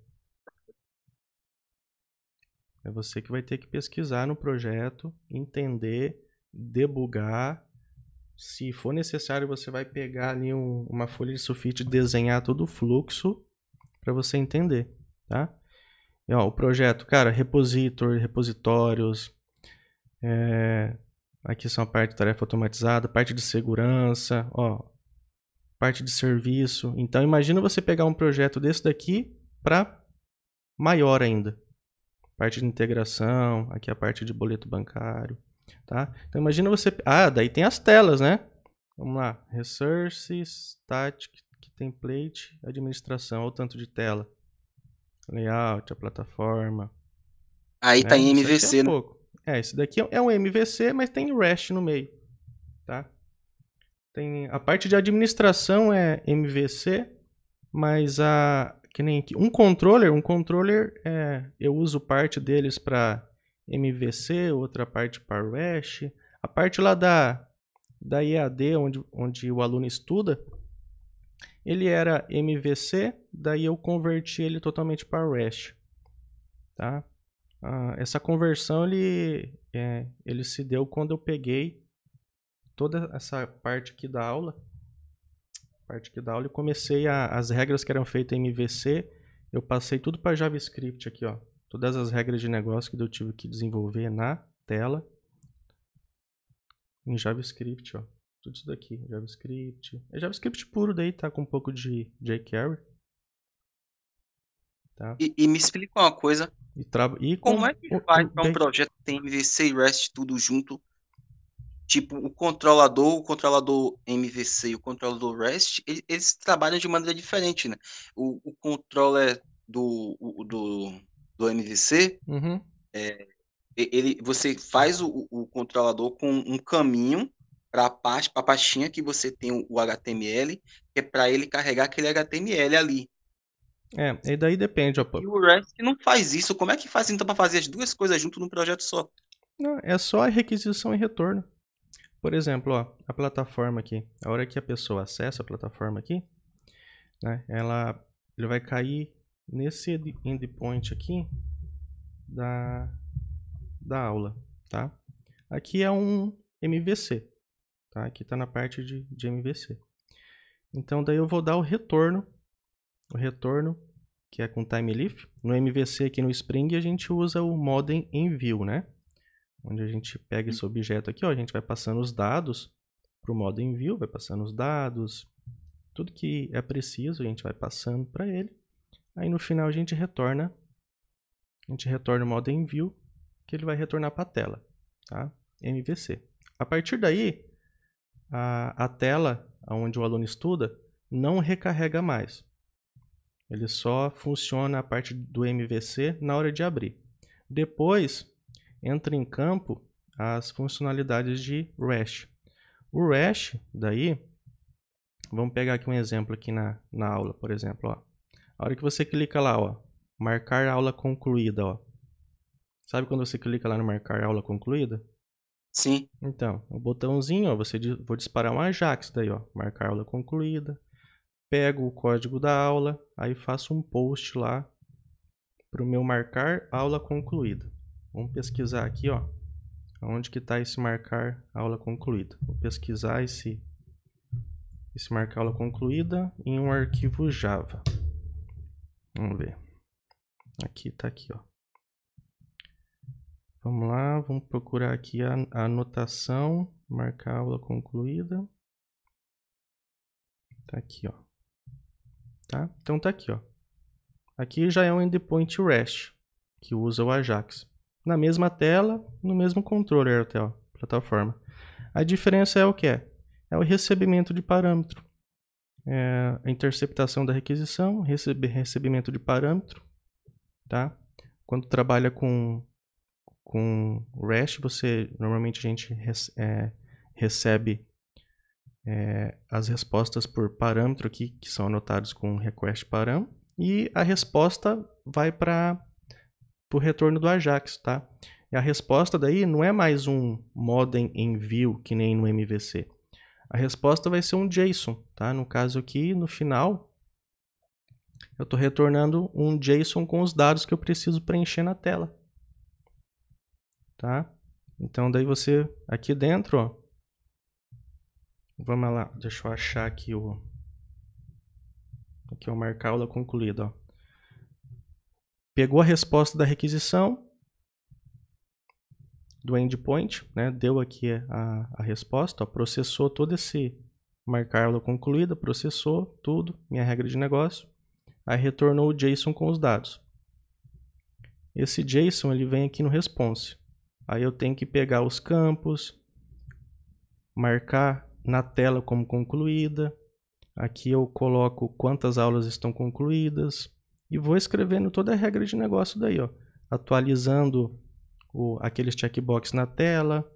É você que vai ter que pesquisar no projeto, entender debugar. Se for necessário, você vai pegar ali um, uma folha de sulfite e desenhar todo o fluxo para você entender, tá? E, ó, o projeto, cara, repositor, repositórios, é, aqui são a parte de tarefa automatizada, parte de segurança, ó, parte de serviço. Então imagina você pegar um projeto desse daqui para maior ainda. Parte de integração, aqui a parte de boleto bancário. Tá? Então imagina você... Ah, daí tem as telas, né? Vamos lá. resources static, template, administração. Olha o tanto de tela. Layout, a plataforma. Aí tá né? tá em MVC, é um né? Pouco. É, esse daqui é um é MVC, mas tem REST no meio. Tá? Tem, a parte de administração é MVC, mas a que nem aqui, um controller, um controller é, eu uso parte deles para MVC, outra parte PowerWash. A parte lá da, da IAD onde, onde o aluno estuda, ele era MVC, daí eu converti ele totalmente para REST. Tá? Ah, essa conversão ele, é, ele se deu quando eu peguei toda essa parte aqui da aula, parte aqui da aula e comecei a, as regras que eram feitas em MVC, eu passei tudo para JavaScript aqui, ó todas as regras de negócio que eu tive que desenvolver na tela em JavaScript, ó. Tudo isso daqui, JavaScript. É JavaScript puro daí, tá? Com um pouco de jQuery. Tá? E, e, me explica uma coisa. E, tra... e com... Como é que vai faz um daí... projeto tem MVC e REST tudo junto? Tipo, o controlador, o controlador MVC e o controlador REST, eles, eles trabalham de maneira diferente, né? O, o controller do, o, do do NVC, uhum. é, ele, você faz o, o, controlador com um caminho para a a pastinha que você tem o, o HTML, que é para ele carregar aquele HTML ali. É, e daí depende. Ó, e o REST não faz isso. Como é que faz então para fazer as duas coisas junto num projeto só? Não, é só a requisição e retorno. Por exemplo, ó, a plataforma aqui. A hora que a pessoa acessa a plataforma aqui, né, ela ele vai cair nesse endpoint aqui da, da aula, tá? Aqui é um MVC, tá? Aqui está na parte de, de MVC. Então, daí eu vou dar o retorno, o retorno que é com time leaf. No MVC aqui no Spring a gente usa o modem envio, né? Onde a gente pega esse objeto aqui, ó, a gente vai passando os dados para o modem envio, vai passando os dados, tudo que é preciso a gente vai passando para ele. Aí no final a gente retorna, a gente retorna o modo envio, que ele vai retornar para a tela, tá? MVC. A partir daí, a, a tela onde o aluno estuda não recarrega mais. Ele só funciona a parte do MVC na hora de abrir. Depois, entra em campo as funcionalidades de REST. O REST, daí, vamos pegar aqui um exemplo aqui na, na aula, por exemplo. Ó. A hora que você clica lá, ó, marcar aula concluída, ó. Sabe quando você clica lá no marcar aula concluída? Sim. Então, o botãozinho, ó, você vou disparar um Ajax daí, ó, marcar aula concluída. Pego o código da aula, aí faço um post lá para o meu marcar aula concluída. Vamos pesquisar aqui, ó, onde que está esse marcar aula concluída. Vou pesquisar esse, esse marcar aula concluída em um arquivo Java. Vamos ver. Aqui, tá aqui, ó. Vamos lá, vamos procurar aqui a, a anotação, marcar a aula concluída. Tá aqui, ó. Tá? Então tá aqui, ó. Aqui já é um endpoint REST, que usa o Ajax. Na mesma tela, no mesmo controller até, ó, plataforma. A diferença é o que? É o recebimento de parâmetro é, a interceptação da requisição, recebe, recebimento de parâmetro, tá? Quando trabalha com, com REST, você, normalmente a gente é, recebe é, as respostas por parâmetro aqui, que são anotados com request param, e a resposta vai para o retorno do Ajax, tá? E a resposta daí não é mais um modem envio que nem no MVC. A resposta vai ser um JSON, tá? No caso aqui, no final, eu estou retornando um JSON com os dados que eu preciso preencher na tela, tá? Então, daí você, aqui dentro, ó, vamos lá, deixa eu achar aqui o... Aqui eu é marcar aula concluída, ó. Pegou a resposta da requisição, do endpoint, né, deu aqui a, a resposta, ó, processou todo esse marcá-lo concluída, processou tudo, minha regra de negócio, aí retornou o JSON com os dados. Esse JSON ele vem aqui no response. Aí eu tenho que pegar os campos, marcar na tela como concluída. Aqui eu coloco quantas aulas estão concluídas e vou escrevendo toda a regra de negócio daí, ó, atualizando o, aqueles checkbox na tela.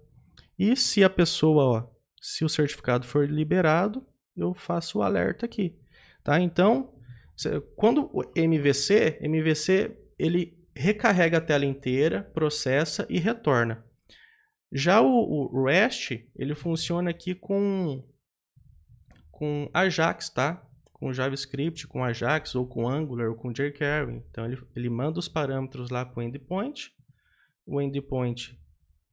E se a pessoa, ó, se o certificado for liberado, eu faço o alerta aqui. Tá? Então, quando o MVC, MVC ele recarrega a tela inteira, processa e retorna. Já o, o REST, ele funciona aqui com, com Ajax, tá? Com JavaScript, com Ajax, ou com Angular, ou com jQuery. Então, ele, ele manda os parâmetros lá para o endpoint o endpoint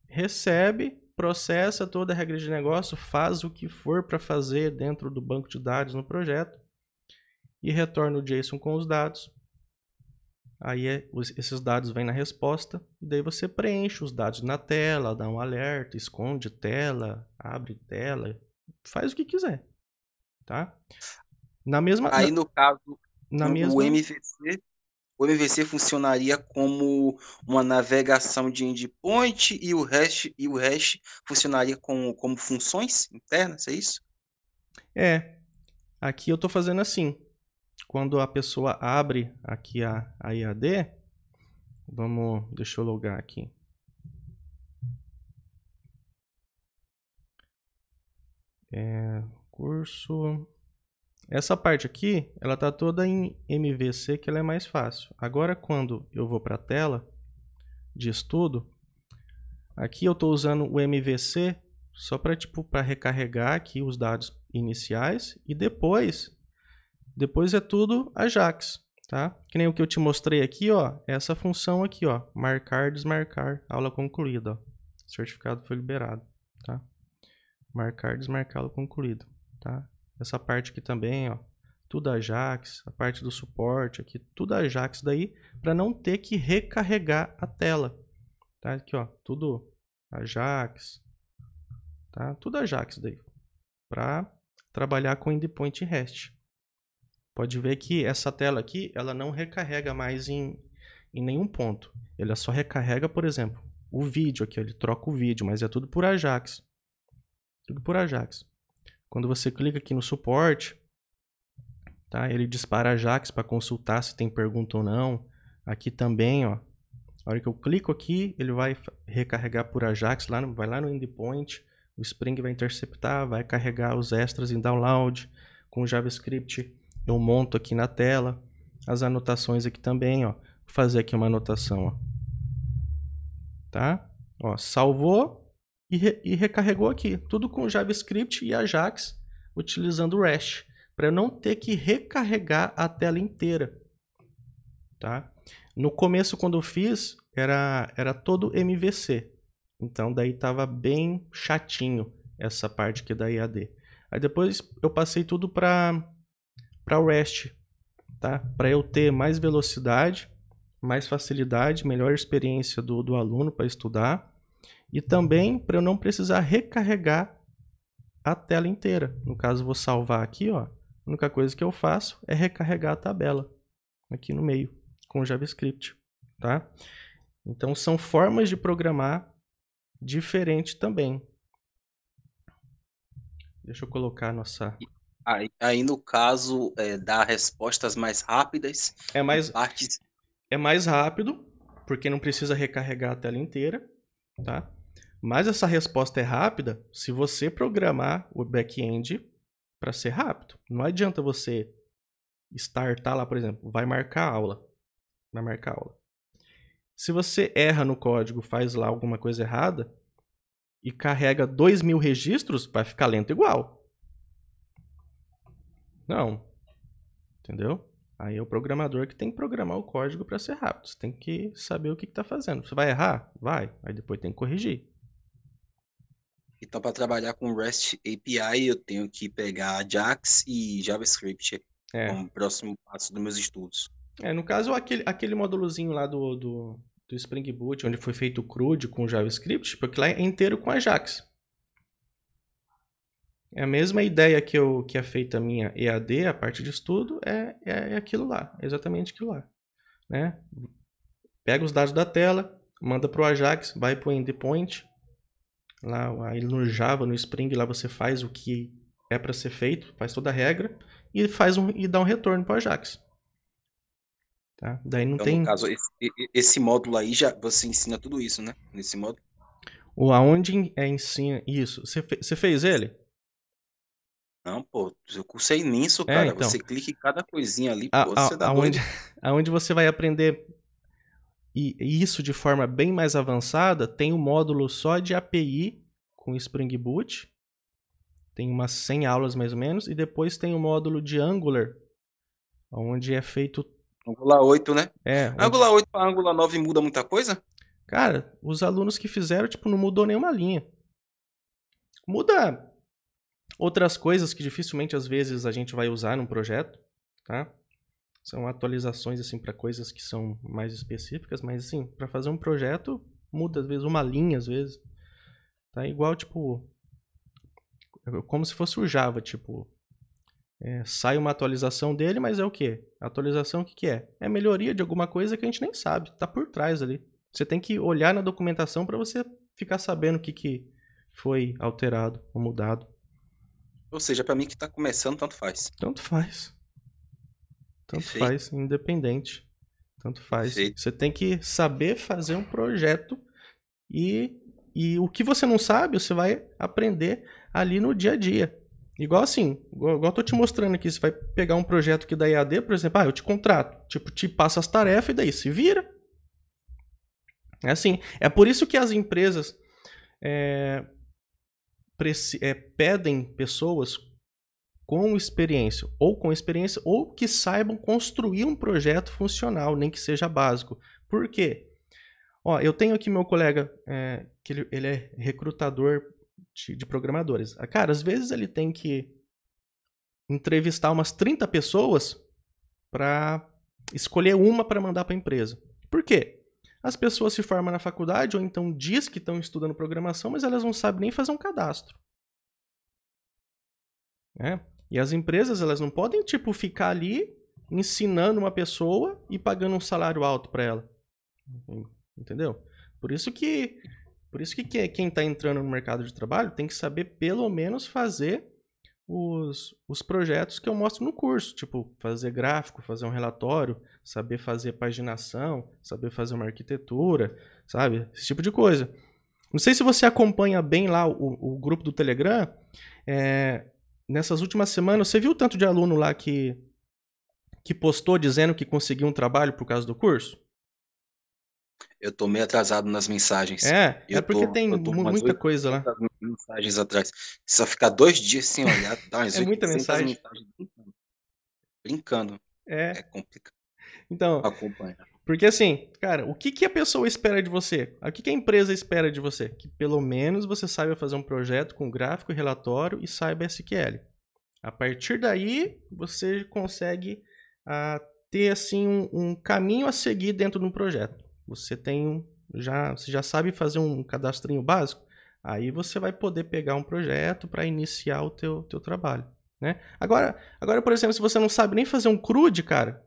recebe, processa toda a regra de negócio, faz o que for para fazer dentro do banco de dados no projeto e retorna o JSON com os dados. Aí é, esses dados vêm na resposta, e daí você preenche os dados na tela, dá um alerta, esconde tela, abre tela, faz o que quiser, tá? Na mesma Aí no caso na mesma... MVC o MVC funcionaria como uma navegação de endpoint e o REST, e o REST funcionaria como, como funções internas, é isso? É. Aqui eu estou fazendo assim. Quando a pessoa abre aqui a, a IAD, vamos, deixa eu logar aqui. É, curso essa parte aqui, ela está toda em MVC, que ela é mais fácil. Agora, quando eu vou para a tela de estudo, aqui eu estou usando o MVC só para tipo, recarregar aqui os dados iniciais e depois, depois é tudo Ajax, tá? Que nem o que eu te mostrei aqui, ó, essa função aqui, ó, marcar, desmarcar, aula concluída, ó. certificado foi liberado, tá? Marcar, desmarcar, aula concluída, tá? Essa parte aqui também, ó, tudo Ajax, a parte do suporte aqui, tudo Ajax daí, para não ter que recarregar a tela. Tá? Aqui, ó, tudo Ajax, tá? Tudo Ajax daí, para trabalhar com endpoint REST. Pode ver que essa tela aqui, ela não recarrega mais em, em nenhum ponto. Ele só recarrega, por exemplo, o vídeo aqui, ele troca o vídeo, mas é tudo por Ajax. Tudo por Ajax. Quando você clica aqui no suporte, tá? Ele dispara a Jax para consultar se tem pergunta ou não. Aqui também, ó. A hora que eu clico aqui, ele vai recarregar por Ajax, lá no, vai lá no endpoint, o Spring vai interceptar, vai carregar os extras em download, com JavaScript eu monto aqui na tela, as anotações aqui também, ó. Vou fazer aqui uma anotação, ó. Tá? Ó, salvou, e, re e recarregou aqui. Tudo com JavaScript e Ajax, utilizando o REST, para eu não ter que recarregar a tela inteira. Tá? No começo, quando eu fiz, era, era todo MVC. Então, daí estava bem chatinho essa parte aqui da IAD. Aí depois eu passei tudo para o REST, tá? Para eu ter mais velocidade, mais facilidade, melhor experiência do, do aluno para estudar e também para eu não precisar recarregar a tela inteira. No caso, vou salvar aqui, ó. A única coisa que eu faço é recarregar a tabela aqui no meio com JavaScript, tá? Então são formas de programar diferente também. Deixa eu colocar a nossa Aí, aí, no caso, é, dá respostas mais rápidas. É mais, partes... é mais rápido, porque não precisa recarregar a tela inteira, tá? Mas essa resposta é rápida se você programar o back-end para ser rápido. Não adianta você startar lá, por exemplo, vai marcar aula. Vai marcar aula. Se você erra no código, faz lá alguma coisa errada e carrega 2 mil registros, vai ficar lento igual. Não. Entendeu? Aí é o programador que tem que programar o código para ser rápido. Você tem que saber o que está fazendo. Você vai errar? Vai. Aí depois tem que corrigir. Então, para trabalhar com REST API, eu tenho que pegar Ajax e JavaScript é. como próximo passo dos meus estudos. É, no caso, aquele, aquele módulozinho lá do, do, do, Spring Boot, onde foi feito o CRUD com JavaScript, porque lá é inteiro com Ajax. É a mesma ideia que, eu, que é feita a minha EAD, a parte de estudo, é, é, é aquilo lá, é exatamente aquilo lá. Né? Pega os dados da tela, manda para o Ajax, vai para o endpoint, lá ele no Java, no Spring, lá você faz o que é para ser feito, faz toda a regra e faz um e dá um retorno para o Ajax. Tá? Daí não então, tem. No caso, esse, esse, módulo aí já você ensina tudo isso, né? Nesse módulo. O aonde é ensina isso? Você, você fez ele? Não, pô, eu curso é cara. É, então, você clica em cada coisinha ali, a, pô, a, você dá tá aonde, [laughs] aonde você vai aprender e isso de forma bem mais avançada tem um módulo só de API com Spring Boot, tem umas 100 aulas mais ou menos, e depois tem o um módulo de Angular, onde é feito. Angular 8, né? É. Onde... Angular 8 para Angular 9 muda muita coisa? Cara, os alunos que fizeram, tipo, não mudou nenhuma linha. Muda outras coisas que dificilmente às vezes a gente vai usar num projeto, tá? são atualizações assim para coisas que são mais específicas, mas assim, para fazer um projeto muda às vezes uma linha às vezes. Tá igual tipo como se fosse o Java, tipo, é, sai uma atualização dele, mas é o quê? A atualização o que, que é? É melhoria de alguma coisa que a gente nem sabe, tá por trás ali. Você tem que olhar na documentação para você ficar sabendo o que, que foi alterado ou mudado. Ou seja, para mim que está começando, tanto faz. Tanto faz. Tanto faz, independente. Tanto faz. Você tem que saber fazer um projeto e, e o que você não sabe, você vai aprender ali no dia a dia. Igual assim, igual, igual eu tô te mostrando aqui, você vai pegar um projeto que da EAD, por exemplo, ah, eu te contrato, tipo, te passa as tarefas e daí se vira. É assim, é por isso que as empresas é, é, pedem pessoas com experiência ou com experiência ou que saibam construir um projeto funcional, nem que seja básico. Por quê? Ó, eu tenho aqui meu colega, é, que ele, ele, é recrutador de, de programadores. Ah, cara, às vezes ele tem que entrevistar umas 30 pessoas para escolher uma para mandar para a empresa. Por quê? As pessoas se formam na faculdade ou então diz que estão estudando programação, mas elas não sabem nem fazer um cadastro. Né? E as empresas, elas não podem, tipo, ficar ali ensinando uma pessoa e pagando um salário alto para ela. Entendeu? Por isso que por isso que é, quem está entrando no mercado de trabalho tem que saber pelo menos fazer os, os projetos que eu mostro no curso, tipo fazer gráfico, fazer um relatório, saber fazer paginação, saber fazer uma arquitetura, sabe? Esse tipo de coisa. Não sei se você acompanha bem lá o, o grupo do Telegram. É, nessas últimas semanas, você viu o tanto de aluno lá que, que postou dizendo que conseguiu um trabalho por causa do curso? Eu tô meio atrasado nas mensagens. É, eu é porque tô, tem muita coisa lá. Mensagens atrás. Só ficar dois dias sem olhar, dá [laughs] é muita mensagem. brincando. É. É complicado. Então, acompanha. Porque assim, cara, o que, que a pessoa espera de você? O que, que a empresa espera de você? Que pelo menos você saiba fazer um projeto com gráfico e relatório e saiba SQL. A partir daí, você consegue a ah, ter assim um, um, caminho a seguir dentro de um projeto. Você tem já, você já sabe fazer um cadastrinho básico, aí você vai poder pegar um projeto para iniciar o teu, teu trabalho. Né? Agora, agora, por exemplo, se você não sabe nem fazer um CRUD, cara,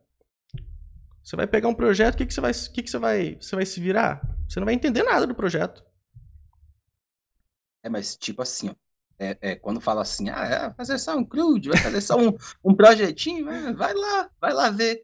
você vai pegar um projeto, o que, que, você, vai, que, que você, vai, você vai se virar? Você não vai entender nada do projeto. É, mas tipo assim, ó, é, é, quando fala assim, ah, é, vai fazer só um crude, vai fazer só um, um projetinho, vai lá, vai lá ver.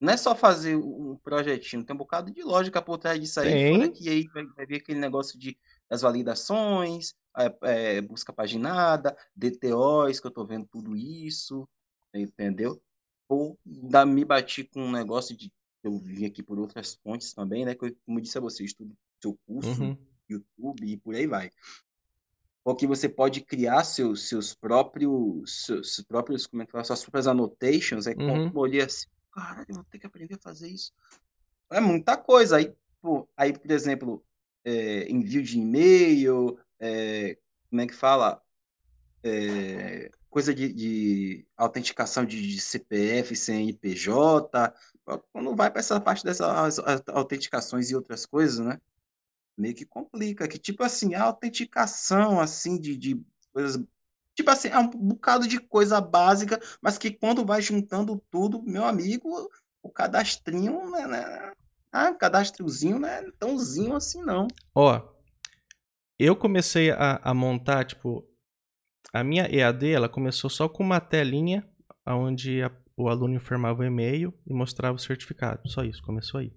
Não é só fazer um projetinho, tem um bocado de lógica por trás disso aí. Que aí vai, vai ver aquele negócio de, das validações, é, é busca paginada, DTOs, que eu tô vendo tudo isso, entendeu? Ou da me bati com um negócio de eu vim aqui por outras fontes também, né? Como eu disse a você, estudo seu curso, uhum. YouTube e por aí vai. Porque que você pode criar seus, seus próprios, seus próprios, como é que fala, suas próprias annotations, aí né? uhum. eu olhei assim, cara, eu vou ter que aprender a fazer isso. É muita coisa. Aí, pô, aí por exemplo, é, envio de e-mail, é, como é que fala? É, coisa de, de autenticação de, de, CPF CNPJ. Quando vai para essa parte dessas autenticações e outras coisas, né? Meio que complica. Que tipo assim, a autenticação assim de, de coisas. Tipo assim, é um bocado de coisa básica, mas que quando vai juntando tudo, meu amigo, o cadastrinho, né? né ah, cadastrozinho não é tãozinho assim, não. Ó, eu comecei a, a montar, tipo, a minha EAD, ela começou só com uma telinha onde o aluno informava o e-mail e mostrava o certificado. Só isso, começou aí.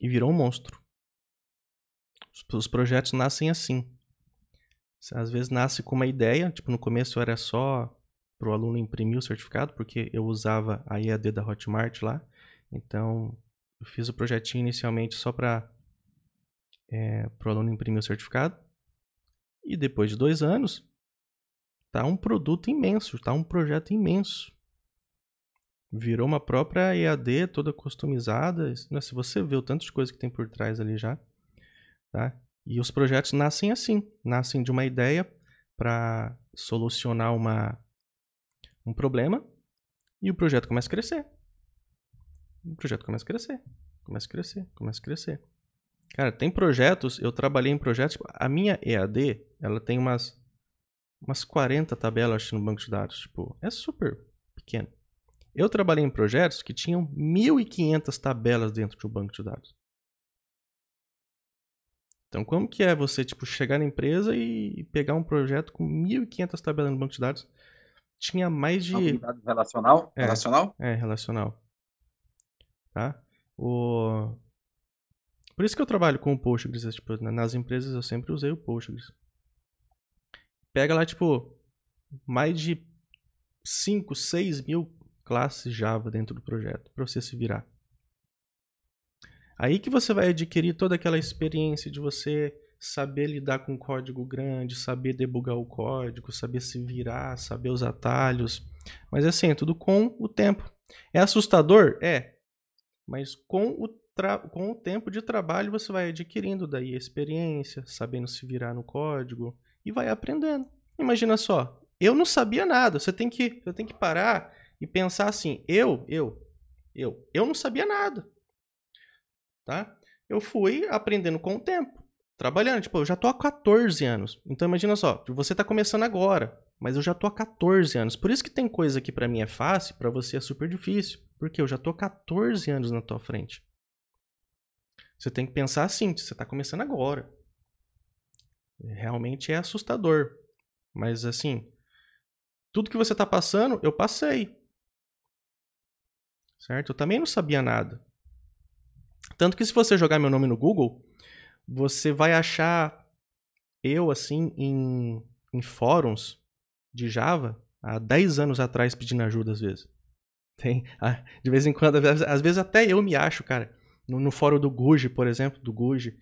E virou um monstro. Os projetos nascem assim. Às vezes nasce com uma ideia, tipo no começo era só para o aluno imprimir o certificado, porque eu usava a EAD da Hotmart lá. Então, eu fiz o projetinho inicialmente só para é, eh, o aluno imprimir o certificado. E depois de dois anos, Tá um produto imenso, tá um projeto imenso. Virou uma própria EAD toda customizada. Né, se você vê o tanto de coisa que tem por trás ali já, tá? E os projetos nascem assim, nascem de uma ideia para solucionar uma, um problema e o projeto começa a crescer. O projeto começa a crescer, começa a crescer, começa a crescer. Cara, tem projetos, eu trabalhei em projetos, tipo, a minha EAD, ela tem umas umas 40 tabelas acho, no banco de dados. Tipo, é super pequeno. Eu trabalhei em projetos que tinham 1.500 tabelas dentro de um banco de dados. Então, como que é você tipo chegar na empresa e pegar um projeto com 1.500 tabelas no banco de dados? Tinha mais de relacional, é, relacional? É, relacional. Tá? O Por isso que eu trabalho com o Postgres, é, tipo, nas empresas eu sempre usei o Postgres pega lá, tipo, mais de 5, 6 mil classes Java dentro do projeto, para você se virar. Aí que você vai adquirir toda aquela experiência de você saber lidar com código grande, saber debugar o código, saber se virar, saber os atalhos. Mas assim, é assim, tudo com o tempo. É assustador? É. Mas com o, com o tempo de trabalho você vai adquirindo daí a experiência, sabendo se virar no código, e vai aprendendo. Imagina só, eu não sabia nada. Você tem que, você tem que parar e pensar assim, eu, eu, eu, eu não sabia nada. Tá? Eu fui aprendendo com o tempo, trabalhando, tipo, eu já tô há 14 anos. Então imagina só, você tá começando agora, mas eu já tô há 14 anos. Por isso que tem coisa que para mim é fácil, para você é super difícil, porque eu já tô há 14 anos na tua frente. Você tem que pensar assim, você tá começando agora. Realmente é assustador. Mas assim, tudo que você está passando, eu passei. Certo? Eu também não sabia nada. Tanto que se você jogar meu nome no Google, você vai achar eu assim em, em fóruns de Java há 10 anos atrás pedindo ajuda às vezes. [laughs] Tem, ah, de vez em quando, às vezes até eu me acho, cara, no, no fórum do Guji, por exemplo, do Guji,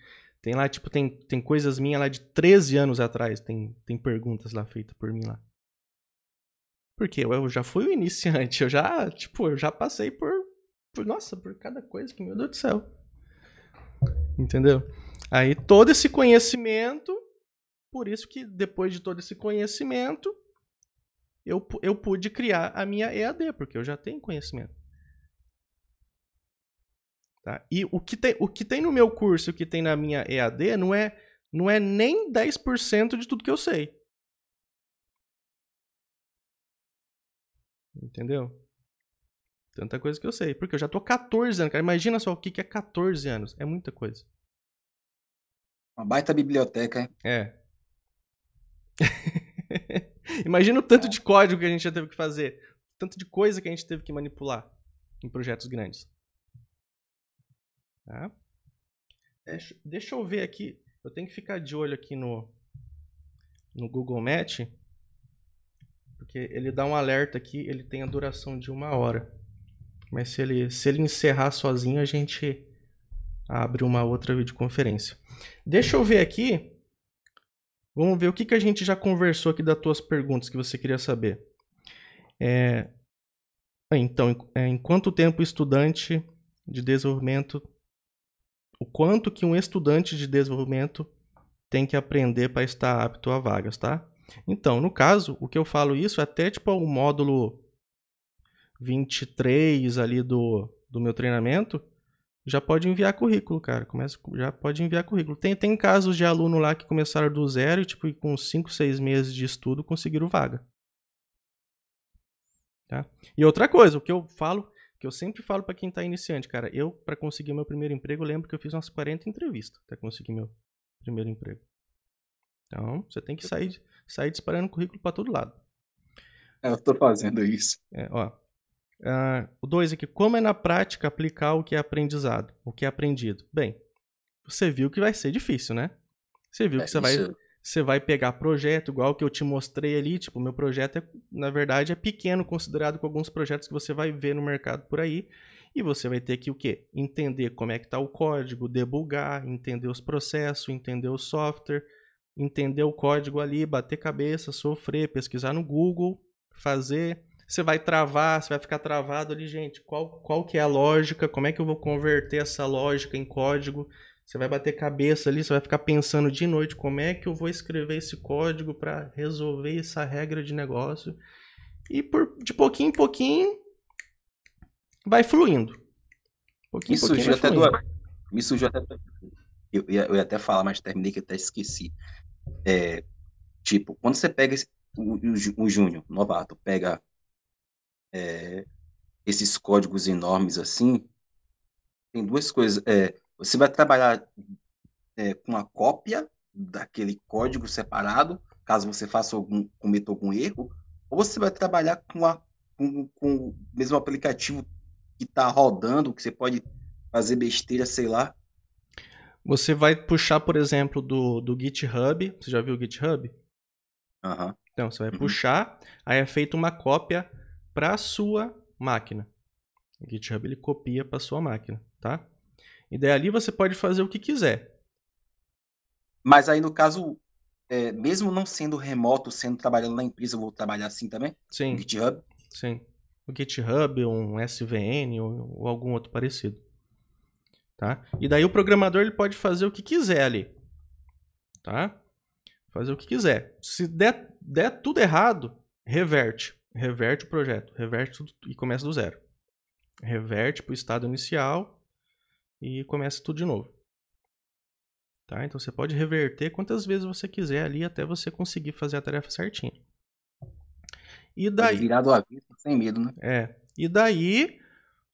tem lá, tipo, tem, tem coisas minhas lá de 13 anos atrás. Tem, tem perguntas lá feitas por mim lá. Porque eu, eu já fui o iniciante. Eu já, tipo, eu já passei por, por. Nossa, por cada coisa que, meu Deus do céu. Entendeu? Aí todo esse conhecimento. Por isso que depois de todo esse conhecimento, eu, eu pude criar a minha EAD, porque eu já tenho conhecimento. Tá? E o que, tem, o que tem no meu curso, o que tem na minha EAD, não é, não é nem 10% de tudo que eu sei. Entendeu? Tanta coisa que eu sei. Porque eu já tô 14 anos, cara. Imagina só o que, que é 14 anos. É muita coisa. Uma baita biblioteca, hein? É. [laughs] Imagina o tanto é. de código que a gente já teve que fazer. Tanto de coisa que a gente teve que manipular em projetos grandes. Tá? Deixa eu ver aqui. Eu tenho que ficar de olho aqui no, no Google Match. Porque ele dá um alerta aqui, ele tem a duração de uma hora. Mas se ele, se ele encerrar sozinho, a gente abre uma outra videoconferência. Deixa eu ver aqui. Vamos ver o que, que a gente já conversou aqui das tuas perguntas que você queria saber. É, então, em, é, em quanto tempo estudante de desenvolvimento o quanto que um estudante de desenvolvimento tem que aprender para estar apto a vagas, tá? Então, no caso, o que eu falo isso é até tipo o módulo 23 ali do, do meu treinamento, já pode enviar currículo, cara. Começa, já pode enviar currículo. Tem, tem casos de aluno lá que começaram do zero e, tipo, com 5, 6 meses de estudo conseguiram vaga. Tá? E outra coisa, o que eu falo que eu sempre falo para quem tá iniciante, cara, eu para conseguir meu primeiro emprego, lembro que eu fiz umas 40 entrevistas até conseguir meu primeiro emprego. Então, você tem que sair, sair disparando currículo para todo lado. É, eu tô fazendo isso. É, ó. Uh, o 2 aqui, como é na prática aplicar o que é aprendizado, o que é aprendido? Bem, você viu que vai ser difícil, né? Você viu é que você isso. vai você vai pegar projeto, igual que eu te mostrei ali, tipo, meu projeto, é, na verdade, é pequeno considerado com alguns projetos que você vai ver no mercado por aí, e você vai ter que o quê? Entender como é que está o código, debugar, entender os processos, entender o software, entender o código ali, bater cabeça, sofrer, pesquisar no Google, fazer, você vai travar, você vai ficar travado ali, gente, qual, qual que é a lógica, como é que eu vou converter essa lógica em código, você vai bater cabeça ali, você vai ficar pensando de noite como é que eu vou escrever esse código para resolver essa regra de negócio. E por, de pouquinho em pouquinho vai fluindo. Pouquinho, me, surgiu até fluindo. Do, me surgiu até eu ia, eu ia até falar, mas terminei que até esqueci. É, tipo, quando você pega esse, o, o, o Júnior, novato, pega é, esses códigos enormes assim, tem duas coisas. É, você vai trabalhar é, com uma cópia daquele código separado, caso você faça algum, cometa algum erro, ou você vai trabalhar com, a, com, com o mesmo aplicativo que está rodando, que você pode fazer besteira, sei lá. Você vai puxar, por exemplo, do, do GitHub. Você já viu o GitHub? Uhum. Então, você vai uhum. puxar, aí é feita uma cópia para a sua máquina. O GitHub ele copia para sua máquina, tá? E daí ali você pode fazer o que quiser. Mas aí, no caso, é, mesmo não sendo remoto, sendo trabalhando na empresa, eu vou trabalhar assim também? Sim. No GitHub? Sim. O GitHub, um SVN ou, ou algum outro parecido. Tá? E daí o programador ele pode fazer o que quiser ali. Tá? Fazer o que quiser. Se der, der tudo errado, reverte. Reverte o projeto. Reverte tudo e começa do zero. Reverte para o estado inicial e começa tudo de novo. Tá? Então você pode reverter quantas vezes você quiser ali até você conseguir fazer a tarefa certinha. E daí. Virado a vista sem medo, né? É. E daí,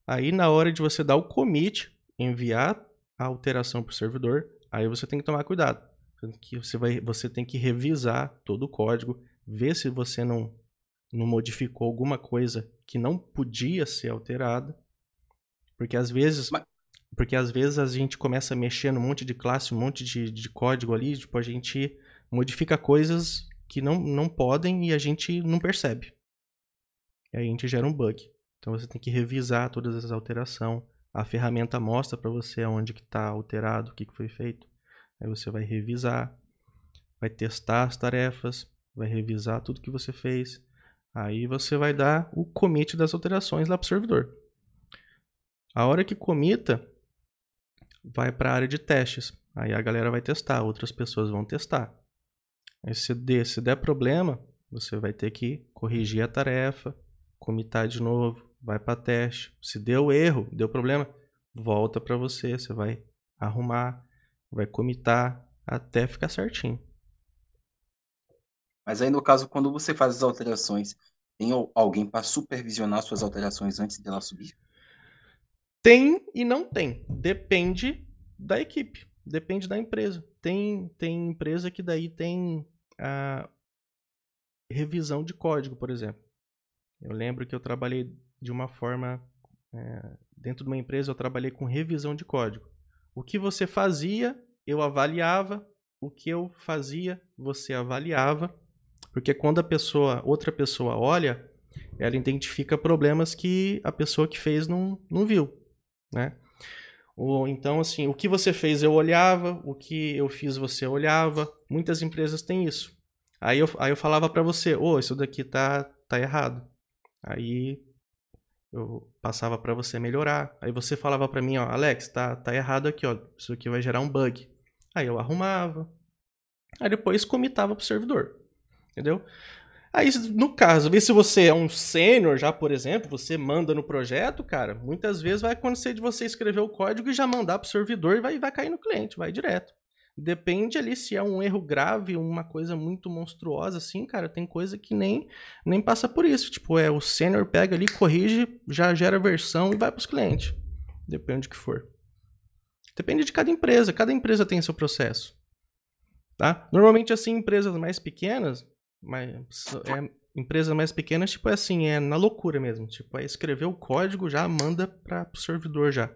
aí na hora de você dar o commit, enviar a alteração para o servidor, aí você tem que tomar cuidado. Que você, vai, você tem que revisar todo o código, ver se você não, não modificou alguma coisa que não podia ser alterada. Porque às vezes. Mas... Porque às vezes a gente começa a mexer num monte de classe, um monte de, de código ali, tipo, a gente modifica coisas que não, não podem e a gente não percebe. E aí a gente gera um bug. Então você tem que revisar todas essas alterações. A ferramenta mostra para você onde que está alterado, o que, que foi feito. Aí você vai revisar, vai testar as tarefas, vai revisar tudo que você fez. Aí você vai dar o commit das alterações lá para o servidor. A hora que comita, vai para a área de testes. Aí a galera vai testar, outras pessoas vão testar. Aí se der, se der problema, você vai ter que corrigir a tarefa, comitar de novo, vai para teste. Se deu erro, deu problema, volta para você, você vai arrumar, vai comitar até ficar certinho. Mas aí no caso quando você faz as alterações, tem alguém para supervisionar suas alterações antes dela subir? Tem e não tem. Depende da equipe, depende da empresa. Tem, tem empresa que daí tem a revisão de código, por exemplo. Eu lembro que eu trabalhei de uma forma. É, dentro de uma empresa, eu trabalhei com revisão de código. O que você fazia, eu avaliava. O que eu fazia, você avaliava. Porque quando a pessoa, outra pessoa olha, ela identifica problemas que a pessoa que fez não, não viu né? Ou então assim, o que você fez eu olhava, o que eu fiz você olhava. Muitas empresas têm isso. Aí eu, aí eu falava para você, ô, oh, isso daqui tá tá errado. Aí eu passava para você melhorar. Aí você falava para mim, ó, Alex, tá tá errado aqui, ó. Isso aqui vai gerar um bug. Aí eu arrumava. Aí depois comitava pro servidor. Entendeu? Aí, no caso, se você é um sênior já, por exemplo, você manda no projeto, cara, muitas vezes vai acontecer de você escrever o código e já mandar pro servidor e vai, vai cair no cliente, vai direto. Depende ali se é um erro grave, uma coisa muito monstruosa, assim, cara, tem coisa que nem, nem passa por isso. Tipo, é o sênior pega ali, corrige, já gera versão e vai os clientes. Depende do que for. Depende de cada empresa, cada empresa tem seu processo. Tá? Normalmente, assim, empresas mais pequenas, mas é, empresas mais pequenas, tipo, é assim, é na loucura mesmo. Tipo, é escrever o código, já manda para o servidor já.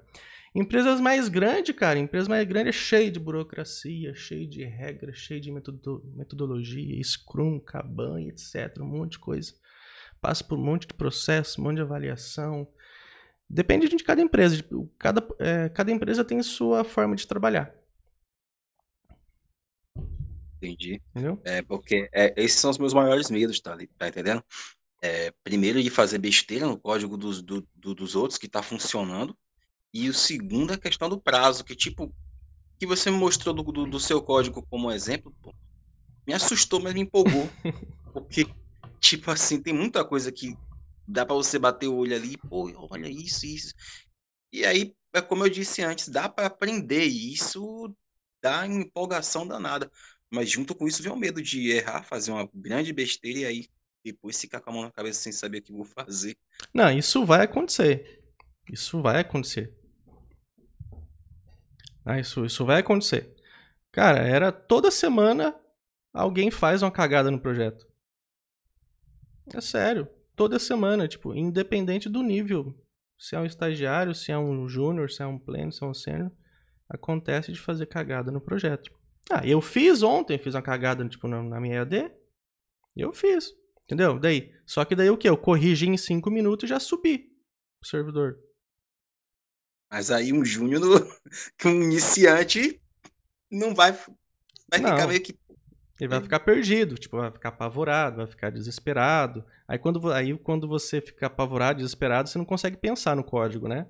Empresas mais grandes, cara, empresa mais grande é cheio de burocracia, cheio de regra, cheio de metodo metodologia, Scrum, Kanban, etc. Um monte de coisa. Passa por um monte de processo, um monte de avaliação. Depende de cada empresa. Cada, é, cada empresa tem sua forma de trabalhar. Entendi. Entendeu? É porque é, esses são os meus maiores medos, tá, tá entendendo? É, primeiro, de fazer besteira no código dos, do- do- dos outros que tá funcionando. E o segundo, a questão do prazo, que tipo, que você me mostrou do, do, do seu código como exemplo, pô, me assustou, mas me empolgou. [laughs] Porque, tipo assim, tem muita coisa que dá pra você bater o olho ali, e, pô, olha isso, isso. E aí, é como eu disse antes, dá pra aprender, e isso dá empolgação danada. Mas junto com isso vem o medo de errar, fazer uma grande besteira e aí depois ficar com a mão na cabeça sem saber o que vou fazer. Não, isso vai acontecer. Isso vai acontecer. Ah, isso, isso vai acontecer. Cara, era toda semana alguém faz uma cagada no projeto. É sério. Toda semana, tipo, independente do nível. Se é um estagiário, se é um júnior, se é um pleno, se é um sênior, acontece de fazer cagada no projeto. Ah, eu fiz ontem, fiz uma cagada, tipo, na, na minha EAD. Eu fiz. Entendeu? Daí. Só que daí o que? Eu corrigi em 5 minutos e já subi pro servidor. Mas aí um júnior, [laughs] que um iniciante, não vai. Vai não. ficar meio que. Ele vai ficar perdido, tipo, vai ficar apavorado, vai ficar desesperado. Aí quando, aí quando você fica apavorado, desesperado, você não consegue pensar no código, né?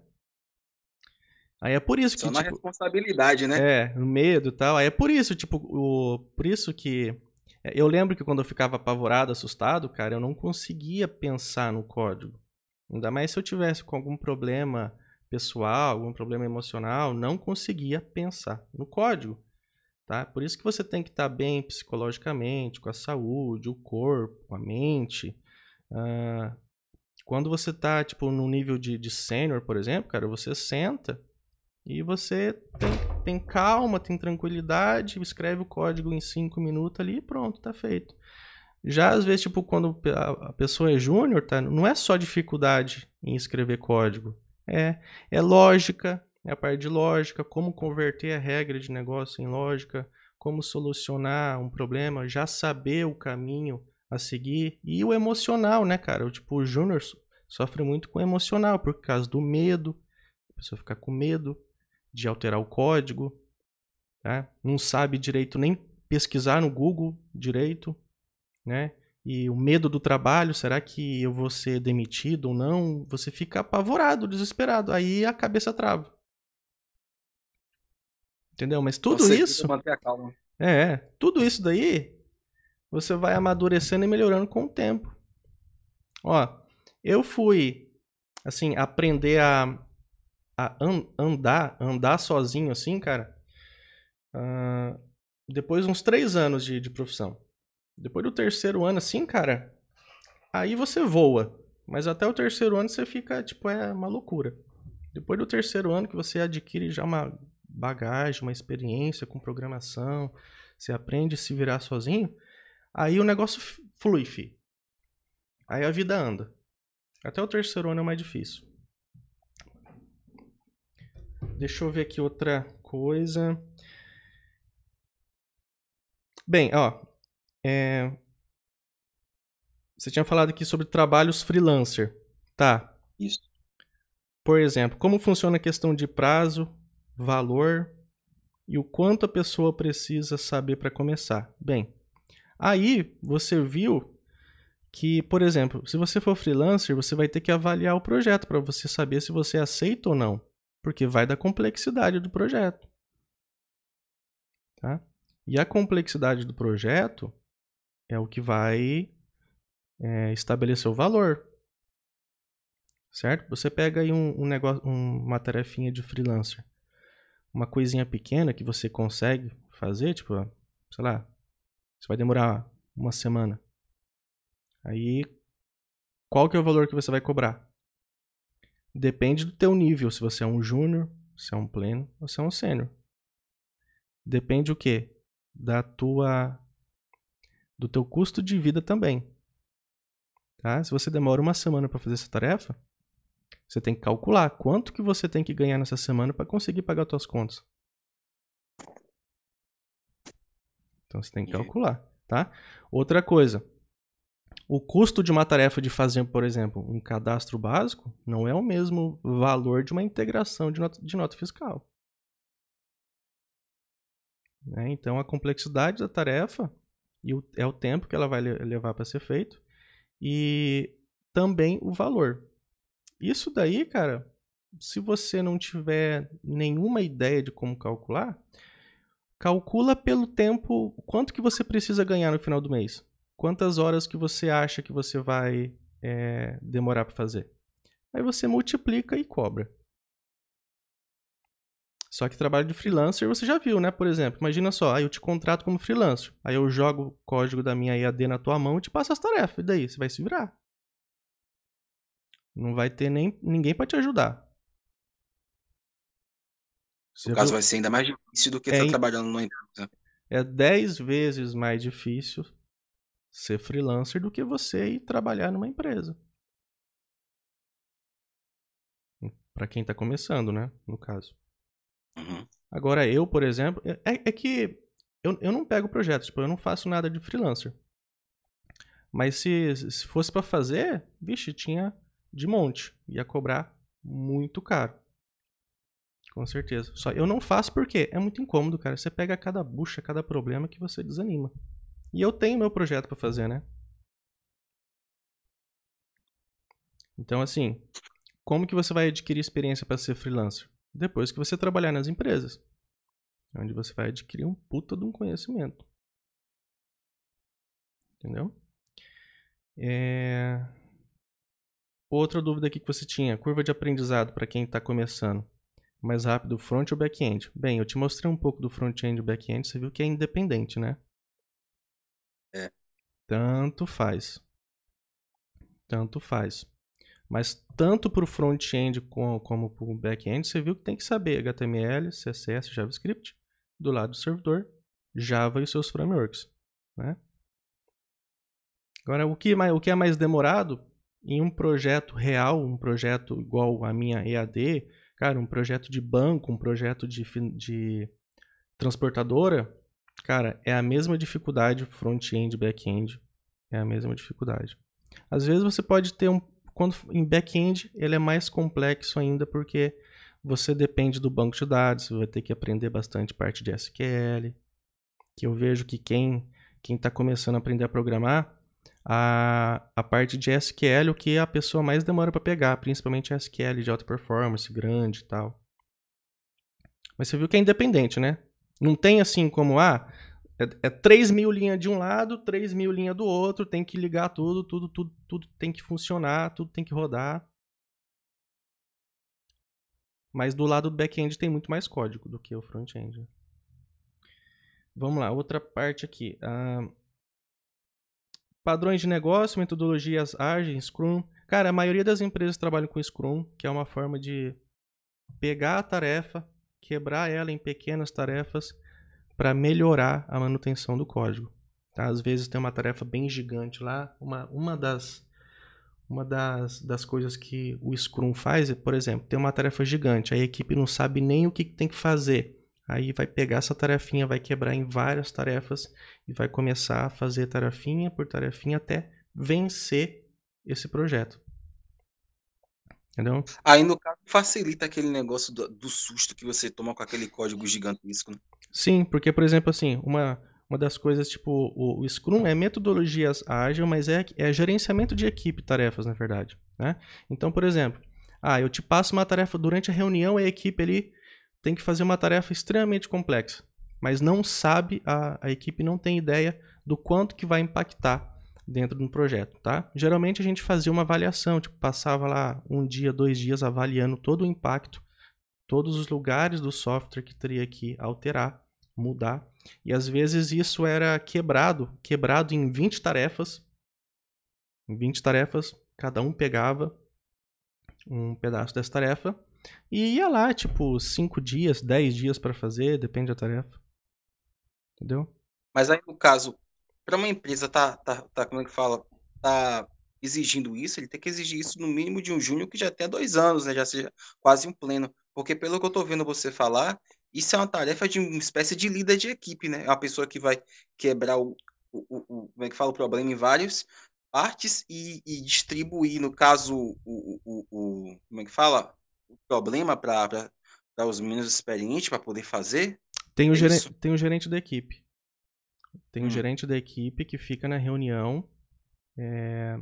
Aí é por isso que. Só na tipo, responsabilidade, né? É, no medo e tal. Aí é por isso, tipo, o, por isso que. É, eu lembro que quando eu ficava apavorado, assustado, cara, eu não conseguia pensar no código. Ainda mais se eu tivesse com algum problema pessoal, algum problema emocional, não conseguia pensar no código. Tá? Por isso que você tem que estar bem psicologicamente, com a saúde, o corpo, a mente. Uh, quando você está tipo, num nível de, de sênior, por exemplo, cara, você senta, e você tem, tem calma, tem tranquilidade, escreve o código em 5 minutos ali e pronto, tá feito. Já às vezes, tipo, quando a pessoa é júnior, tá? Não é só dificuldade em escrever código. É, é lógica, é a parte de lógica, como converter a regra de negócio em lógica, como solucionar um problema, já saber o caminho a seguir. E o emocional, né, cara? O, tipo, o júnior sofre muito com o emocional, por causa do medo, a pessoa fica com medo, de alterar o código, né? não sabe direito nem pesquisar no Google direito, né? E o medo do trabalho, será que eu vou ser demitido ou não? Você fica apavorado, desesperado, aí a cabeça trava. Entendeu? Mas tudo isso. Manter a calma. É, é, tudo isso daí você vai amadurecendo e melhorando com o tempo. Ó, eu fui assim aprender a a an andar, andar sozinho assim, cara, uh, depois uns três anos de, de profissão. Depois do terceiro ano assim, cara, aí você voa. Mas até o terceiro ano você fica, tipo, é uma loucura. Depois do terceiro ano que você adquire já uma bagagem, uma experiência com programação, você aprende a se virar sozinho, aí o negócio flui, fi. Aí a vida anda. Até o terceiro ano é mais difícil. Deixa eu ver aqui outra coisa. Bem, ó. É... Você tinha falado aqui sobre trabalhos freelancer. Tá. Isso. Por exemplo, como funciona a questão de prazo, valor e o quanto a pessoa precisa saber para começar? Bem, aí você viu que, por exemplo, se você for freelancer, você vai ter que avaliar o projeto para você saber se você aceita ou não. Porque vai da complexidade do projeto. Tá? E a complexidade do projeto é o que vai é, estabelecer o valor. Certo? Você pega aí um, um negócio, uma tarefinha de freelancer. Uma coisinha pequena que você consegue fazer, tipo, sei lá, você vai demorar uma semana. Aí, qual que é o valor que você vai cobrar? Depende do teu nível, se você é um júnior, se é um pleno ou se é um sênior. Depende o quê? Da tua do teu custo de vida também. Tá? Se você demora uma semana para fazer essa tarefa, você tem que calcular quanto que você tem que ganhar nessa semana para conseguir pagar as suas contas. Então você tem que calcular, tá? Outra coisa, o custo de uma tarefa de fazer, por exemplo, um cadastro básico não é o mesmo valor de uma integração de nota, de nota fiscal. Né? Então, a complexidade da tarefa e o, é o tempo que ela vai levar para ser feito e também o valor. Isso daí, cara, se você não tiver nenhuma ideia de como calcular, calcula pelo tempo quanto que você precisa ganhar no final do mês quantas horas que você acha que você vai é, demorar para fazer. Aí você multiplica e cobra. Só que trabalho de freelancer você já viu, né? Por exemplo, imagina só, aí ah, eu te contrato como freelancer. Aí eu jogo o código da minha IAD na tua mão e te passo as tarefas. E daí? Você vai se virar. Não vai ter nem ninguém para te ajudar. O caso vai ser ainda mais difícil do que é, estar tá trabalhando numa empresa. É 10 vezes mais difícil ser freelancer do que você ir trabalhar numa empresa. Hum, para quem está começando, né? No caso. Uhum. Agora, eu, por exemplo, é, é, é que eu, eu não pego projetos, tipo, eu não faço nada de freelancer. Mas se, se fosse para fazer, vixe, tinha de monte. Ia cobrar muito caro. Com certeza. Só eu não faço porque é muito incômodo, cara. Você pega cada bucha, cada problema que você desanima. E eu tenho meu projeto para fazer, né? Então, assim, como que você vai adquirir experiência para ser freelancer? Depois que você trabalhar nas empresas, onde você vai adquirir um puta de um conhecimento. Entendeu? É... Outra dúvida aqui que você tinha, curva de aprendizado para quem está começando. Mais rápido, front ou back-end? Bem, eu te mostrei um pouco do front-end e back-end, você viu que é independente, né? É. Tanto faz. Tanto faz. Mas tanto para o front-end como, para o back-end, você viu que tem que saber HTML, CSS, JavaScript, do lado do servidor, Java e os seus frameworks. Né? Agora, o que, mais, o que é mais demorado em um projeto real, um projeto igual a minha EAD, cara, um projeto de banco, um projeto de, de transportadora, Cara, é a mesma dificuldade front-end, back-end. É a mesma dificuldade. Às vezes você pode ter um. Quando, em back-end, ele é mais complexo ainda porque você depende do banco de dados, você vai ter que aprender bastante parte de SQL. Que eu vejo que quem quem está começando a aprender a programar, a, a parte de SQL, é o que a pessoa mais demora para pegar, principalmente SQL de alta performance, grande e tal. Mas você viu que é independente, né? Não tem assim como, ah, é, é 3 mil linhas de um lado, 3 mil linhas do outro, tem que ligar tudo, tudo, tudo, tudo tem que funcionar, tudo tem que rodar. Mas do lado do back-end tem muito mais código do que o front-end. Vamos lá, outra parte aqui. Ah, padrões de negócio, metodologias ágeis, Scrum. Cara, a maioria das empresas trabalham com Scrum, que é uma forma de pegar a tarefa, quebrar ela em pequenas tarefas para melhorar a manutenção do código. Tá? Às vezes tem uma tarefa bem gigante lá, uma, uma das uma das, das coisas que o Scrum faz, é, por exemplo, tem uma tarefa gigante, aí a equipe não sabe nem o que tem que fazer. Aí vai pegar essa tarefinha, vai quebrar em várias tarefas e vai começar a fazer tarefinha por tarefinha até vencer esse projeto. Entendeu? Aí, no caso, facilita aquele negócio do, do susto que você toma com aquele código gigantesco. Né? Sim, porque, por exemplo, assim, uma, uma das coisas, tipo, o, o Scrum é metodologia ágil, mas é, é gerenciamento de equipe, tarefas, na verdade. Né? Então, por exemplo, ah, eu te passo uma tarefa durante a reunião, a equipe ali tem que fazer uma tarefa extremamente complexa, mas não sabe, a, a equipe não tem ideia do quanto que vai impactar dentro de um projeto, tá? Geralmente a gente fazia uma avaliação, tipo, passava lá um dia, dois dias avaliando todo o impacto, todos os lugares do software que teria que alterar, mudar. E às vezes isso era quebrado, quebrado em 20 tarefas. Em 20 tarefas, cada um pegava um pedaço dessa tarefa e ia lá, tipo, 5 dias, 10 dias para fazer, depende da tarefa. Entendeu? Mas aí no caso, para uma empresa tá, tá, tá, como é que fala, tá exigindo isso, ele tem que exigir isso no mínimo de um júnior que já tenha dois anos, né? Já seja quase um pleno. Porque pelo que eu tô vendo você falar, isso é uma tarefa de uma espécie de líder de equipe, né? É uma pessoa que vai quebrar o, o, o como é que fala, o problema em vários partes e, e distribuir, no caso, o, o, o, como é que fala? O problema para os menos experientes para poder fazer. Tem o, é gerente, tem o gerente da equipe. Tem o hum. gerente da equipe que fica na reunião é,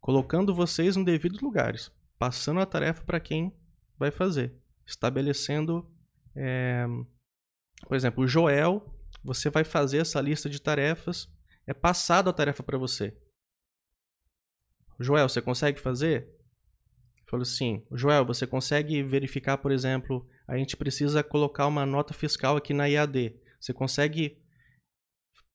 colocando vocês em devidos lugares, passando a tarefa para quem vai fazer, estabelecendo, é, por exemplo, o Joel, você vai fazer essa lista de tarefas, é passado a tarefa para você. Joel, você consegue fazer? Falou sim. Joel, você consegue verificar, por exemplo, a gente precisa colocar uma nota fiscal aqui na IAD. Você consegue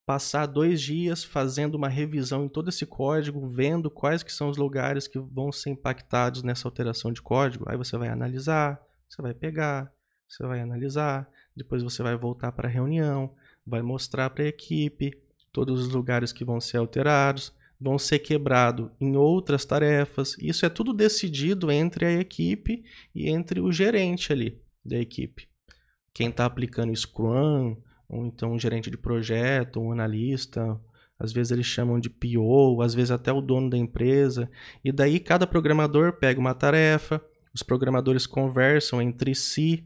passar dois dias fazendo uma revisão em todo esse código, vendo quais que são os lugares que vão ser impactados nessa alteração de código. Aí você vai analisar, você vai pegar, você vai analisar, depois você vai voltar para a reunião, vai mostrar para a equipe todos os lugares que vão ser alterados, vão ser quebrados em outras tarefas. Isso é tudo decidido entre a equipe e entre o gerente ali da equipe. Quem está aplicando Scrum, ou então um gerente de projeto, um analista, às vezes eles chamam de PO, às vezes até o dono da empresa. E daí cada programador pega uma tarefa, os programadores conversam entre si,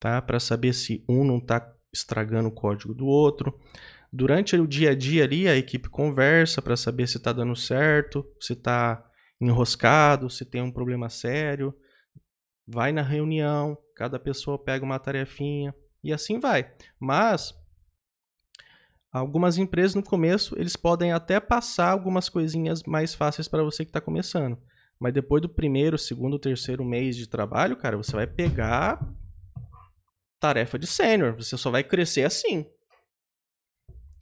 tá? Para saber se um não está estragando o código do outro. Durante o dia a dia ali, a equipe conversa para saber se está dando certo, se está enroscado, se tem um problema sério. Vai na reunião, cada pessoa pega uma tarefinha, e assim vai. Mas algumas empresas no começo, eles podem até passar algumas coisinhas mais fáceis para você que está começando. Mas depois do primeiro, segundo, terceiro mês de trabalho, cara, você vai pegar tarefa de sênior. Você só vai crescer assim.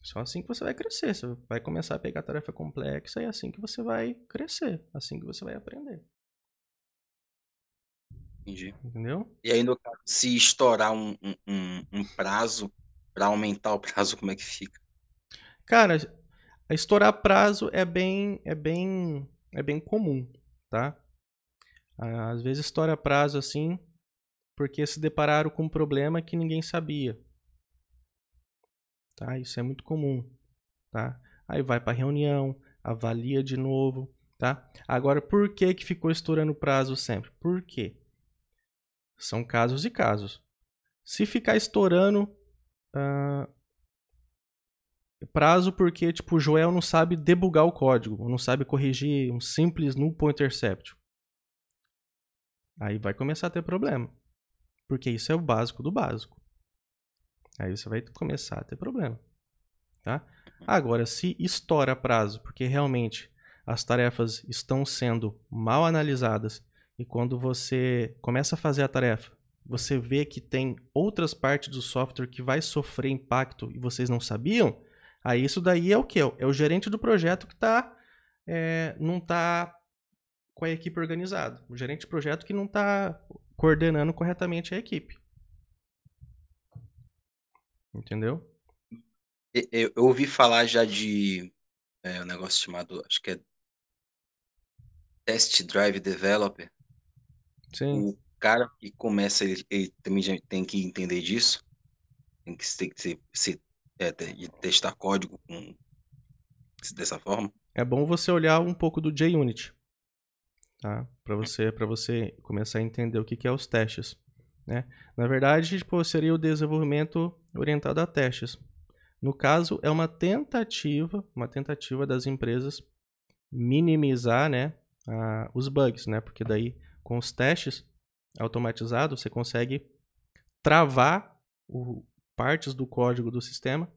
Só assim que você vai crescer. Você vai começar a pegar tarefa complexa e é assim que você vai crescer, assim que você vai aprender. Entendi. Entendeu? E aí, no caso, se estourar um, um, um prazo, para aumentar o [laughs] prazo, como é que fica? Cara, estourar prazo é bem, é bem, é bem comum, tá? Às vezes estoura prazo assim, porque se depararam com um problema que ninguém sabia. Tá? Isso é muito comum, tá? Aí vai para reunião, avalia de novo, tá? Agora, por que que ficou estourando prazo sempre? Por quê? São casos e casos. Se ficar estourando uh, prazo porque tipo, o Joel não sabe debugar o código, não sabe corrigir um simples null pointer intercept. Aí vai começar a ter problema. Porque isso é o básico do básico. Aí você vai começar a ter problema. Tá? Agora, se estoura prazo, porque realmente as tarefas estão sendo mal analisadas e quando você começa a fazer a tarefa, você vê que tem outras partes do software que vai sofrer impacto e vocês não sabiam, aí isso daí é o que? É o gerente do projeto que tá, é, não está com a equipe organizada. O gerente de projeto que não está coordenando corretamente a equipe. Entendeu? Eu, eu ouvi falar já de é, um negócio chamado, acho que é Test Drive Developer, Sim. O cara que começa, ele, ele também tem que entender disso. Tem que, ter que se, se é, testar código com, dessa forma. É bom você olhar um pouco do JUnit, tá? Para você, para você começar a entender o que, que é os testes, né? Na verdade, tipo, seria o desenvolvimento orientado a testes. No caso, é uma tentativa, uma tentativa das empresas minimizar, né, a, os bugs, né? Porque daí com os testes automatizados, você consegue travar o, partes do código do sistema.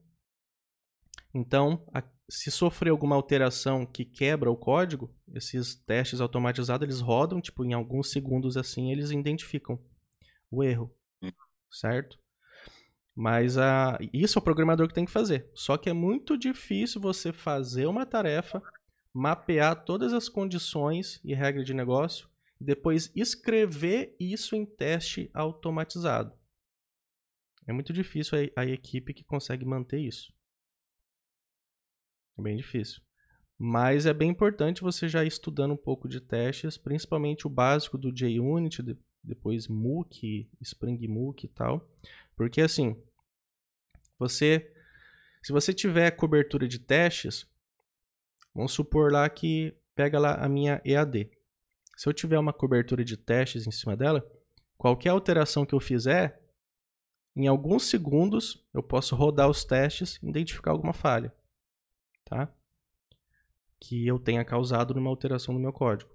Então, a, se sofrer alguma alteração que quebra o código, esses testes automatizados eles rodam, tipo, em alguns segundos assim, eles identificam o erro, hum. certo? Mas a, isso é o programador que tem que fazer. Só que é muito difícil você fazer uma tarefa, mapear todas as condições e regras de negócio depois escrever isso em teste automatizado. É muito difícil a, a equipe que consegue manter isso. É bem difícil. Mas é bem importante você já ir estudando um pouco de testes, principalmente o básico do JUnit, depois MOOC, Spring MOOC e tal. Porque assim, você se você tiver cobertura de testes, vamos supor lá que pega lá a minha EAD. Se eu tiver uma cobertura de testes em cima dela, qualquer alteração que eu fizer, em alguns segundos eu posso rodar os testes e identificar alguma falha, tá? Que eu tenha causado numa alteração no meu código.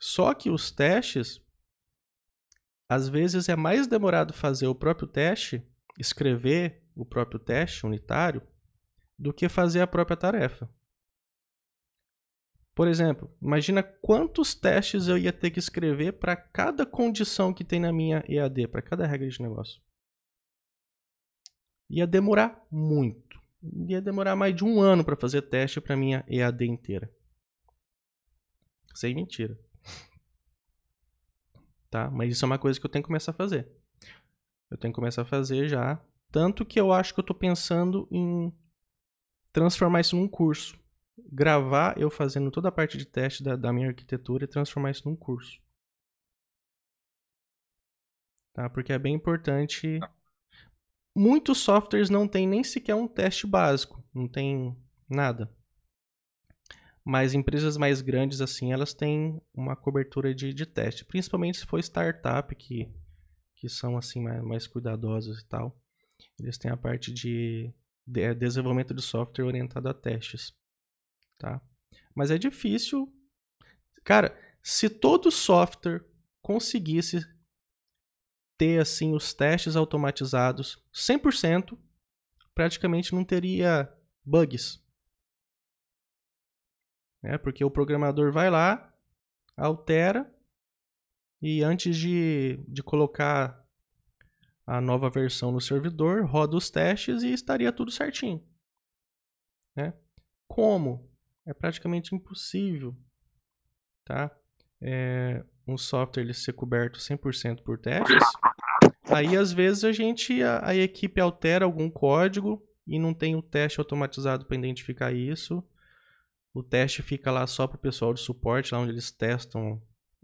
Só que os testes, às vezes é mais demorado fazer o próprio teste, escrever o próprio teste unitário, do que fazer a própria tarefa. Por exemplo, imagina quantos testes eu ia ter que escrever para cada condição que tem na minha EAD, para cada regra de negócio. Ia demorar muito. Ia demorar mais de um ano para fazer teste para minha EAD inteira. Sem mentira. [laughs] Tá? Mas isso é uma coisa que eu tenho que começar a fazer. Eu tenho que começar a fazer já. Tanto que eu acho que eu estou pensando em transformar isso num curso gravar eu fazendo toda a parte de teste da, da minha arquitetura e transformar isso num curso. Tá? Porque é bem importante. Tá. Muitos softwares não tem nem sequer um teste básico, não tem nada. Mas empresas mais grandes, assim, elas têm uma cobertura de, de teste. Principalmente se for startup, que, que são, assim, mais, mais cuidadosas e tal. Eles têm a parte de, de é, desenvolvimento de software orientado a testes tá? Mas é difícil. Cara, se todo software conseguisse ter assim os testes automatizados 100%, praticamente não teria bugs. É porque o programador vai lá, altera e antes de, de colocar a nova versão no servidor, roda os testes e estaria tudo certinho. Né? Como é praticamente impossível, tá? É, um software ele ser coberto 100% por testes. Aí às vezes a gente, a, a, equipe altera algum código e não tem o teste automatizado para identificar isso. O teste fica lá só para o pessoal de suporte, lá onde eles testam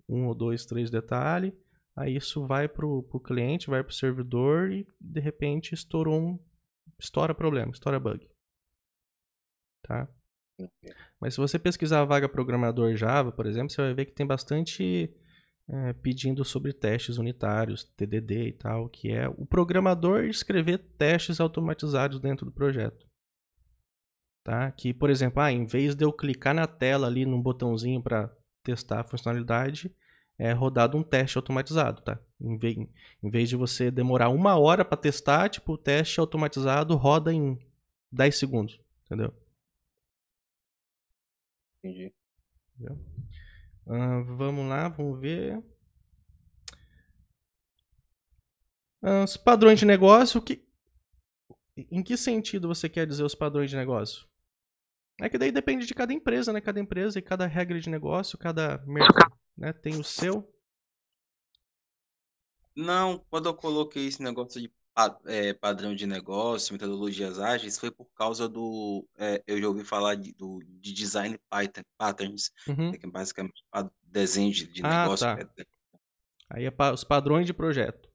um ou dois, três detalhes. Aí isso vai para o cliente, vai para o servidor e de repente estourou um, estoura problema, estoura bug, tá? Mas se você pesquisar a vaga programador Java, por exemplo, você vai ver que tem bastante é, pedindo sobre testes unitários, TDD e tal, que é o programador escrever testes automatizados dentro do projeto. Tá? Que, por exemplo, ah, em vez de eu clicar na tela ali num botãozinho para testar a funcionalidade, é rodado um teste automatizado, tá? Em vez, em vez de você demorar uma hora para testar, tipo, o teste automatizado roda em 10 segundos, entendeu? entendi. Uh, vamos lá, vamos ver. os padrões de negócio, que... em que sentido você quer dizer os padrões de negócio? É que daí depende de cada empresa, né? Cada empresa e cada regra de negócio, cada mercado, né? Tem o seu. Não, quando eu coloquei esse negócio de é, padrão de negócio, metodologias ágeis, foi por causa do. É, eu já ouvi falar de, do, de design Python, patterns, uhum. Né, que é basicamente desenho de, de ah, negócio. Tá. Né, aí é pa os padrões de projeto.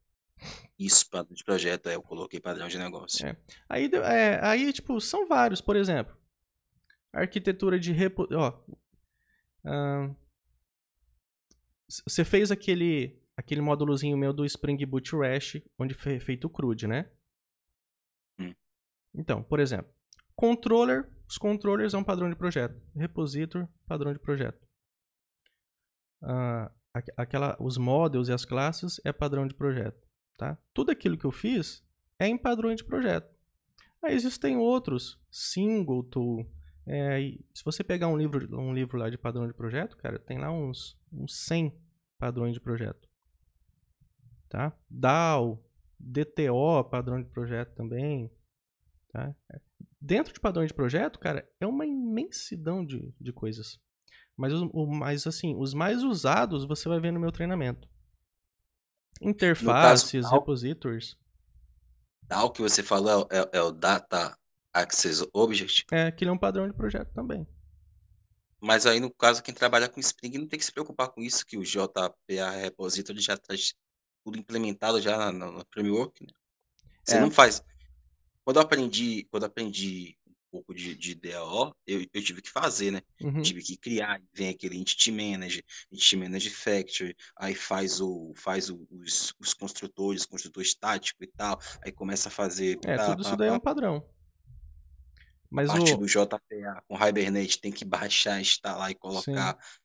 Isso, padrão de projeto, é, eu coloquei padrão de negócio. É. Aí, é, aí, tipo, são vários, por exemplo. Arquitetura de repo... você fez aquele aquele módulozinho meu do Spring Boot REST, onde foi feito o CRUD, né? Hum. Então, por exemplo, controller, os controllers é um padrão de projeto. Repositor, padrão de projeto. Ah, aquela, os models e as classes é padrão de projeto, tá? Tudo aquilo que eu fiz é em padrão de projeto. Aí existem outros, Singleton, é, se você pegar um livro, um livro lá de padrão de projeto, cara, tem lá uns, uns 100 padrões de projeto tá? DAO, DTO, padrão de projeto também, tá? Dentro de padrão de projeto, cara, é uma imensidão de, de coisas. Mas, o, mas assim, os mais usados você vai ver no meu treinamento. Interfaces, caso, DAO que você falou é, é, o Data Access Object? É, que ele é um padrão de projeto também. Mas aí, no caso, quem trabalha com Spring não tem que se preocupar com isso, que o JPA Repository já traz tá tudo implementado já na, na, na framework, né? Você é. não faz. Quando eu aprendi, quando eu aprendi um pouco de, de DAO, eu, eu tive que fazer, né? Uhum. Tive que criar, vem aquele entity manager, entity manager factory, aí faz o faz o, os, os construtores, construtor estático e tal, aí começa a fazer. É, tá, tudo isso tá, daí é tá. um padrão. Mas parte o... do JPA com Hibernate tem que baixar, instalar e colocar. Sim.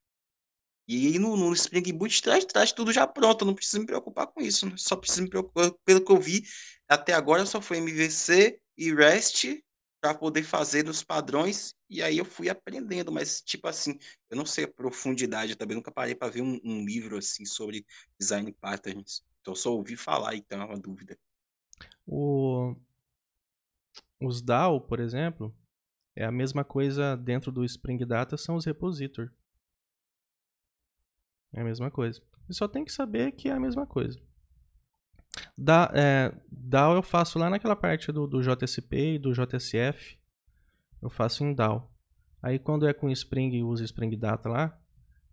E aí no, no Spring Boot traz, traz tudo já pronto, não preciso me preocupar com isso. Né? Só preciso me preocupar, pelo que eu vi, até agora só foi MVC e REST para poder fazer nos padrões, e aí eu fui aprendendo, mas tipo assim, eu não sei a profundidade, eu também nunca parei para ver um, um, livro assim sobre design patterns. Então só ouvi falar, então é uma dúvida. O... Os DAO, por exemplo, é a mesma coisa dentro do Spring Data, são os repository. É a mesma coisa. E só tem que saber que é a mesma coisa. DAO, é, DAO eu faço lá naquela parte do, do JSP e do JSF. Eu faço em DAO. Aí quando é com Spring, e usa Spring Data lá.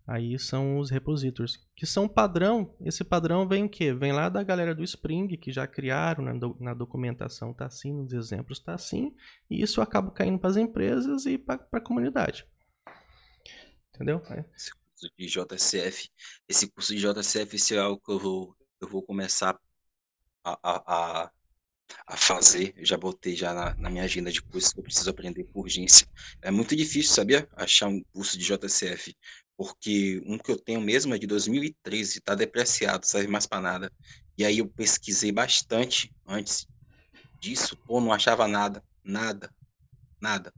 Aí são os Repositories que são padrão. Esse padrão vem o quê? Vem lá da galera do Spring, que já criaram na, na documentação, tá assim, nos exemplos tá assim, e isso acaba caindo para as empresas e para a comunidade. Entendeu? É de JCF. Esse curso de JCF esse é algo que eu vou, eu vou começar a, a, a, a fazer. Eu já botei já na, na, minha agenda de cursos que eu preciso aprender com urgência. É muito difícil, sabia? Achar um curso de JCF. Porque um que eu tenho mesmo é de 2013, está depreciado, serve mais para nada. E aí eu pesquisei bastante antes disso, ou não achava nada, nada, nada.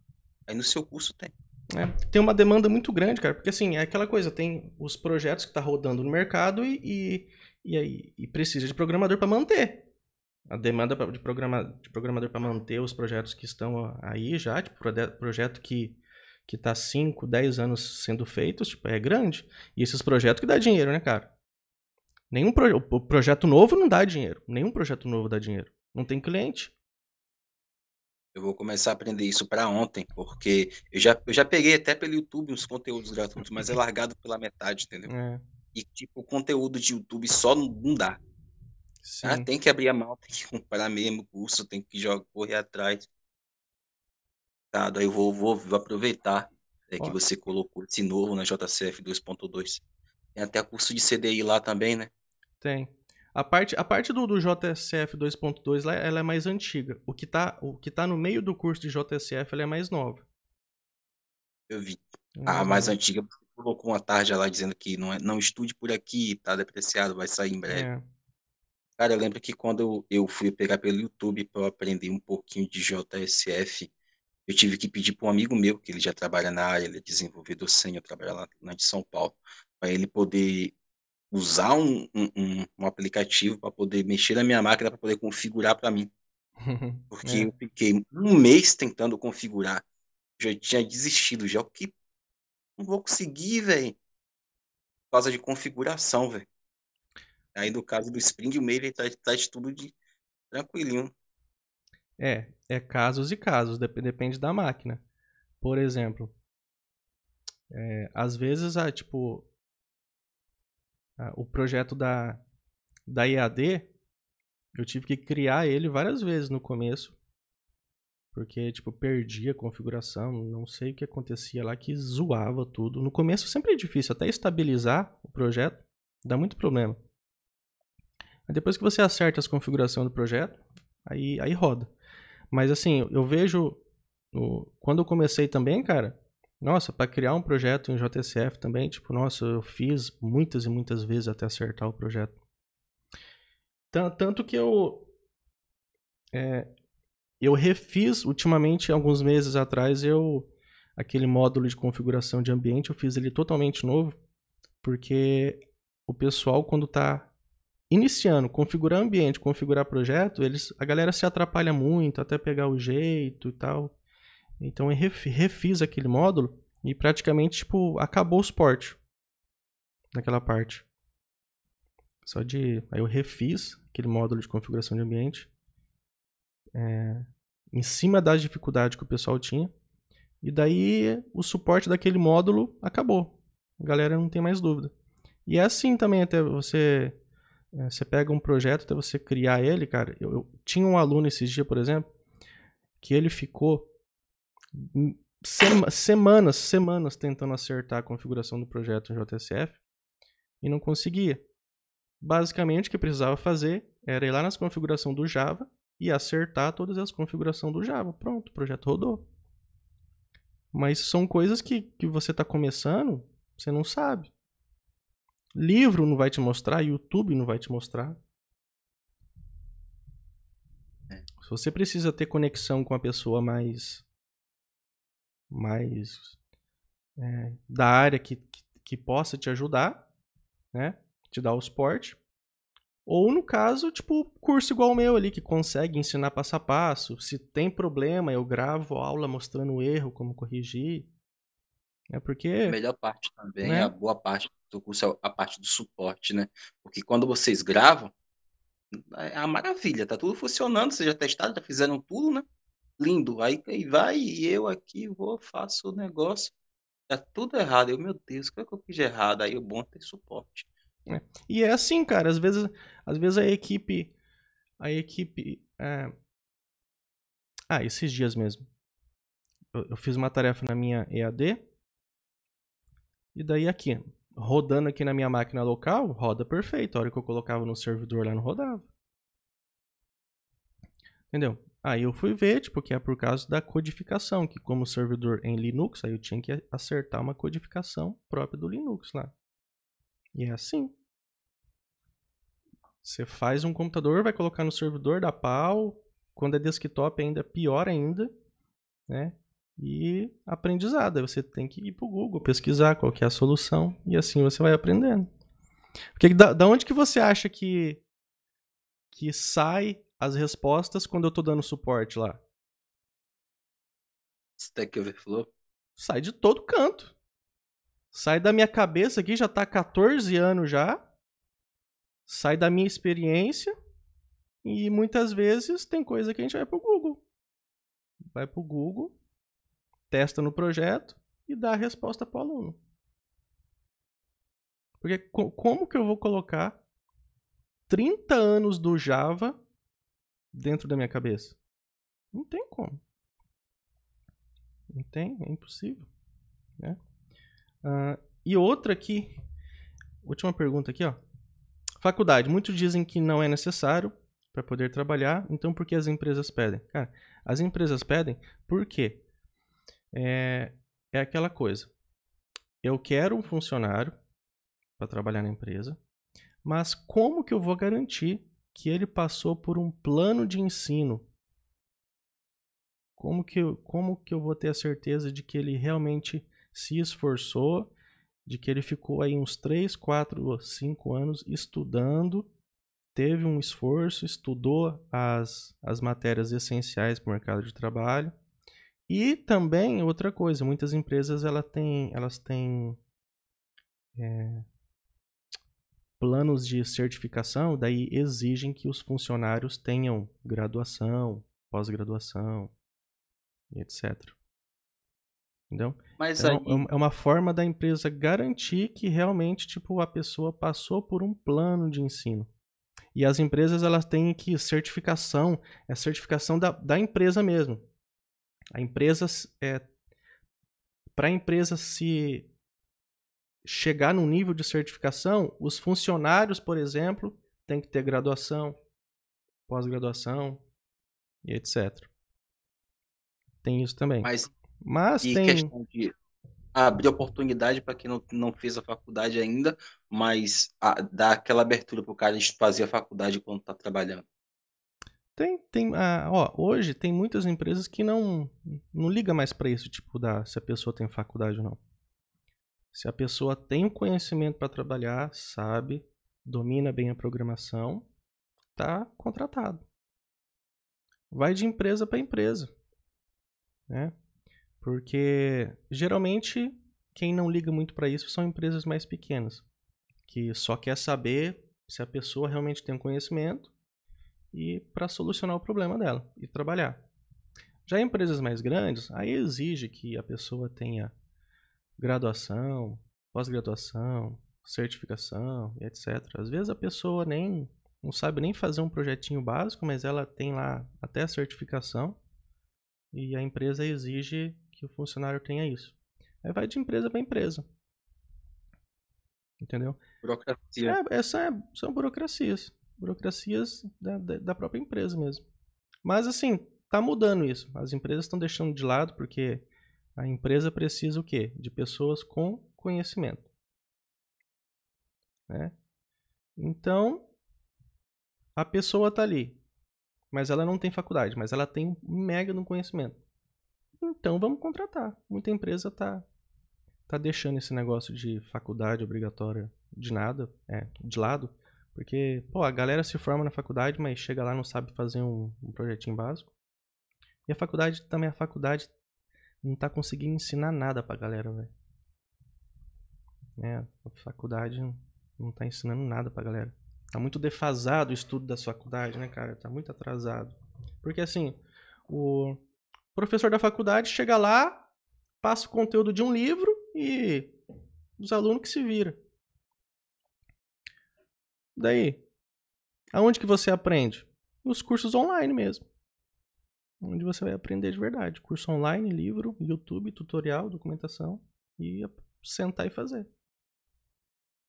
Aí no seu curso tem. Né? Tem uma demanda muito grande, cara, porque assim, é aquela coisa, tem os projetos que tá rodando no mercado e, e, e aí, e precisa de programador para manter. A demanda de, programa, de programador para manter os projetos que estão aí já, tipo, projeto que que está 5, 10 anos sendo feitos, tipo, é grande. E esses projetos que dá dinheiro, né, cara? Nenhum pro, o projeto novo não dá dinheiro. Nenhum projeto novo dá dinheiro. Não tem cliente. Eu vou começar a aprender isso para ontem, porque eu já, eu já peguei até pelo YouTube uns conteúdos gratuitos, mas é largado pela metade, entendeu? É. E, tipo, o conteúdo de YouTube só não dá. Ah, Sim. Ah, tem que abrir a mão, [laughs] tem que comprar mesmo curso, tem que jogar, correr atrás. Tá, daí eu vou, vou, vou aproveitar é, que você colocou esse novo na JCF 2.2. Tem até curso de CDI lá também, né? Tem. A parte, a parte do, do JSF 2.2 lá, ela é mais antiga. O que, tá, o que tá no meio do curso de JSF, ela é mais nova. Eu vi. É ah, a mais antiga colocou uma tarde lá dizendo que não, é, não estude por aqui, tá depreciado, vai sair em breve. É. Cara, eu lembro que quando eu, eu fui pegar pelo YouTube para aprender um pouquinho de JSF, eu tive que pedir para um amigo meu, que ele já trabalha na área, ele é desenvolvedor sênior, trabalha lá, na de São Paulo, para ele poder usar um, um, um aplicativo para poder mexer na minha máquina, para poder configurar para mim. [laughs] Porque é. eu fiquei um mês tentando configurar. Já tinha desistido, já. O que? Não vou conseguir, velho. Por causa de configuração, velho. Aí no caso do Spring, o meio ele traz, traz tudo de tranquilinho. É, é casos e casos, depende da máquina. Por exemplo, é, às vezes, a, ah, tipo, o projeto da, da EAD, eu tive que criar ele várias vezes no começo. Porque, tipo, perdi a configuração, não sei o que acontecia lá, que zoava tudo. No começo sempre é difícil, até estabilizar o projeto dá muito problema. Mas depois que você acerta as configurações do projeto, aí, aí roda. Mas assim, eu vejo. quando eu comecei também, cara, nossa, para criar um projeto em JSF também, tipo, nossa, eu fiz muitas e muitas vezes até acertar o projeto. Tanto que eu. É, eu refiz ultimamente, alguns meses atrás, eu aquele módulo de configuração de ambiente, eu fiz ele totalmente novo, porque o pessoal, quando está iniciando, configurar ambiente, configurar projeto, eles, a galera se atrapalha muito até pegar o jeito e tal. Então eu refiz aquele módulo e praticamente tipo acabou o suporte naquela parte. Só de aí eu refiz aquele módulo de configuração de ambiente é, em cima das dificuldades que o pessoal tinha e daí o suporte daquele módulo acabou. A galera não tem mais dúvida. E é assim também até você é, você pega um projeto até você criar ele, cara. Eu, eu tinha um aluno esses dias, por exemplo, que ele ficou semanas, semanas tentando acertar a configuração do projeto em JSF e não conseguia. Basicamente, o que precisava fazer era ir lá nas configurações do Java e acertar todas as configurações do Java. Pronto, o projeto rodou. Mas são coisas que, que você está começando, você não sabe. Livro não vai te mostrar, YouTube não vai te mostrar. É. Se você precisa ter conexão com a pessoa mais mais é, da área que, que, que, possa te ajudar, né? Te dar o suporte. Ou, no caso, tipo, curso igual o meu ali, que consegue ensinar passo a passo. Se tem problema, eu gravo aula mostrando o erro, como corrigir. É porque... A melhor parte também, né? a boa parte do curso é a parte do suporte, né? Porque quando vocês gravam, é a maravilha, tá tudo funcionando, vocês já testaram, já fizeram tudo, né? lindo. Aí, aí vai e eu aqui vou, faço o negócio, tá tudo errado. Eu, meu Deus, o que é que eu fiz de errado? Aí o bom é ter suporte. É. E é assim, cara, às vezes, às vezes a equipe. A equipe. É... Ah, esses dias mesmo. Eu, eu, fiz uma tarefa na minha EAD. E daí aqui, rodando aqui na minha máquina local, roda perfeito. A hora que eu colocava no servidor lá não rodava. Entendeu? Aí eu fui ver, tipo, que é por causa da codificação, que como servidor em Linux, aí eu tinha que acertar uma codificação própria do Linux lá. E é assim. Você faz um computador, vai colocar no servidor, da pau. Quando é desktop ainda é pior ainda, né? E aprendizado, aí você tem que ir pro Google, pesquisar qual que é a solução e assim você vai aprendendo. Porque da, da onde que você acha que que sai as respostas quando eu tô dando suporte lá? Stack Overflow? Sai de todo canto. Sai da minha cabeça aqui, já tá há 14 anos já. Sai da minha experiência. E muitas vezes tem coisa que a gente vai pro Google. Vai pro Google, testa no projeto e dá a resposta pro aluno. Porque como que eu vou colocar 30 anos do Java dentro da minha cabeça? Não tem como. Não tem, é impossível. Né? Uh, e outra aqui, última pergunta aqui, ó. Faculdade, muitos dizem que não é necessário para poder trabalhar, então por que as empresas pedem? Cara, as empresas pedem porque é, é aquela coisa. Eu quero um funcionário para trabalhar na empresa, mas como que eu vou garantir que ele passou por um plano de ensino. Como que, eu, como que eu vou ter a certeza de que ele realmente se esforçou, de que ele ficou aí uns 3, 4, 5 anos estudando, teve um esforço, estudou as, as matérias essenciais para o mercado de trabalho. E também outra coisa, muitas empresas ela tem, elas têm é, planos de certificação daí exigem que os funcionários tenham graduação, pós-graduação, etc. Entendeu? Mas então, aí... É, é uma forma da empresa garantir que realmente tipo, a pessoa passou por um plano de ensino. E as empresas elas têm que certificação, é certificação da, da empresa mesmo. A empresa é, para a empresa se chegar num nível de certificação, os funcionários, por exemplo, têm que ter graduação, pós-graduação e etc. Tem isso também. Mas, Mas e tem... questão de abrir oportunidade para quem não, não fez a faculdade ainda, mas a, dar aquela abertura para o cara de fazer a faculdade quando está trabalhando. Tem, tem, ah, ó, hoje tem muitas empresas que não não liga mais para isso, tipo, da, se a pessoa tem faculdade ou não. Se a pessoa tem o conhecimento para trabalhar, sabe, domina bem a programação, está contratado. Vai de empresa para empresa, né? Porque geralmente quem não liga muito para isso são empresas mais pequenas, que só quer saber se a pessoa realmente tem o conhecimento e para solucionar o problema dela e trabalhar. Já em empresas mais grandes, aí exige que a pessoa tenha graduação, pós-graduação, certificação, etc. Às vezes a pessoa nem não sabe nem fazer um projetinho básico, mas ela tem lá até a certificação e a empresa exige que o funcionário tenha isso. Aí vai de empresa para empresa. Entendeu? Burocracia. É, é, são é, burocracias. Burocracias da, da própria empresa mesmo. Mas assim, tá mudando isso. As empresas estão deixando de lado porque a empresa precisa o quê? De pessoas com conhecimento. Né? Então, a pessoa está ali, mas ela não tem faculdade, mas ela tem um mega no conhecimento. Então, vamos contratar. Muita empresa está tá deixando esse negócio de faculdade obrigatória de nada, é, de lado, porque, pô, a galera se forma na faculdade, mas chega lá não sabe fazer um, um projetinho básico. E a faculdade também, a faculdade não tá conseguindo ensinar nada pra galera, velho. É, a faculdade não tá ensinando nada pra galera. Tá muito defasado o estudo da faculdade, né, cara? Tá muito atrasado. Porque assim, o professor da faculdade chega lá, passa o conteúdo de um livro e os alunos que se vira. Daí, aonde que você aprende? Nos cursos online mesmo onde você vai aprender de verdade. Curso online, livro, YouTube, tutorial, documentação e sentar e fazer.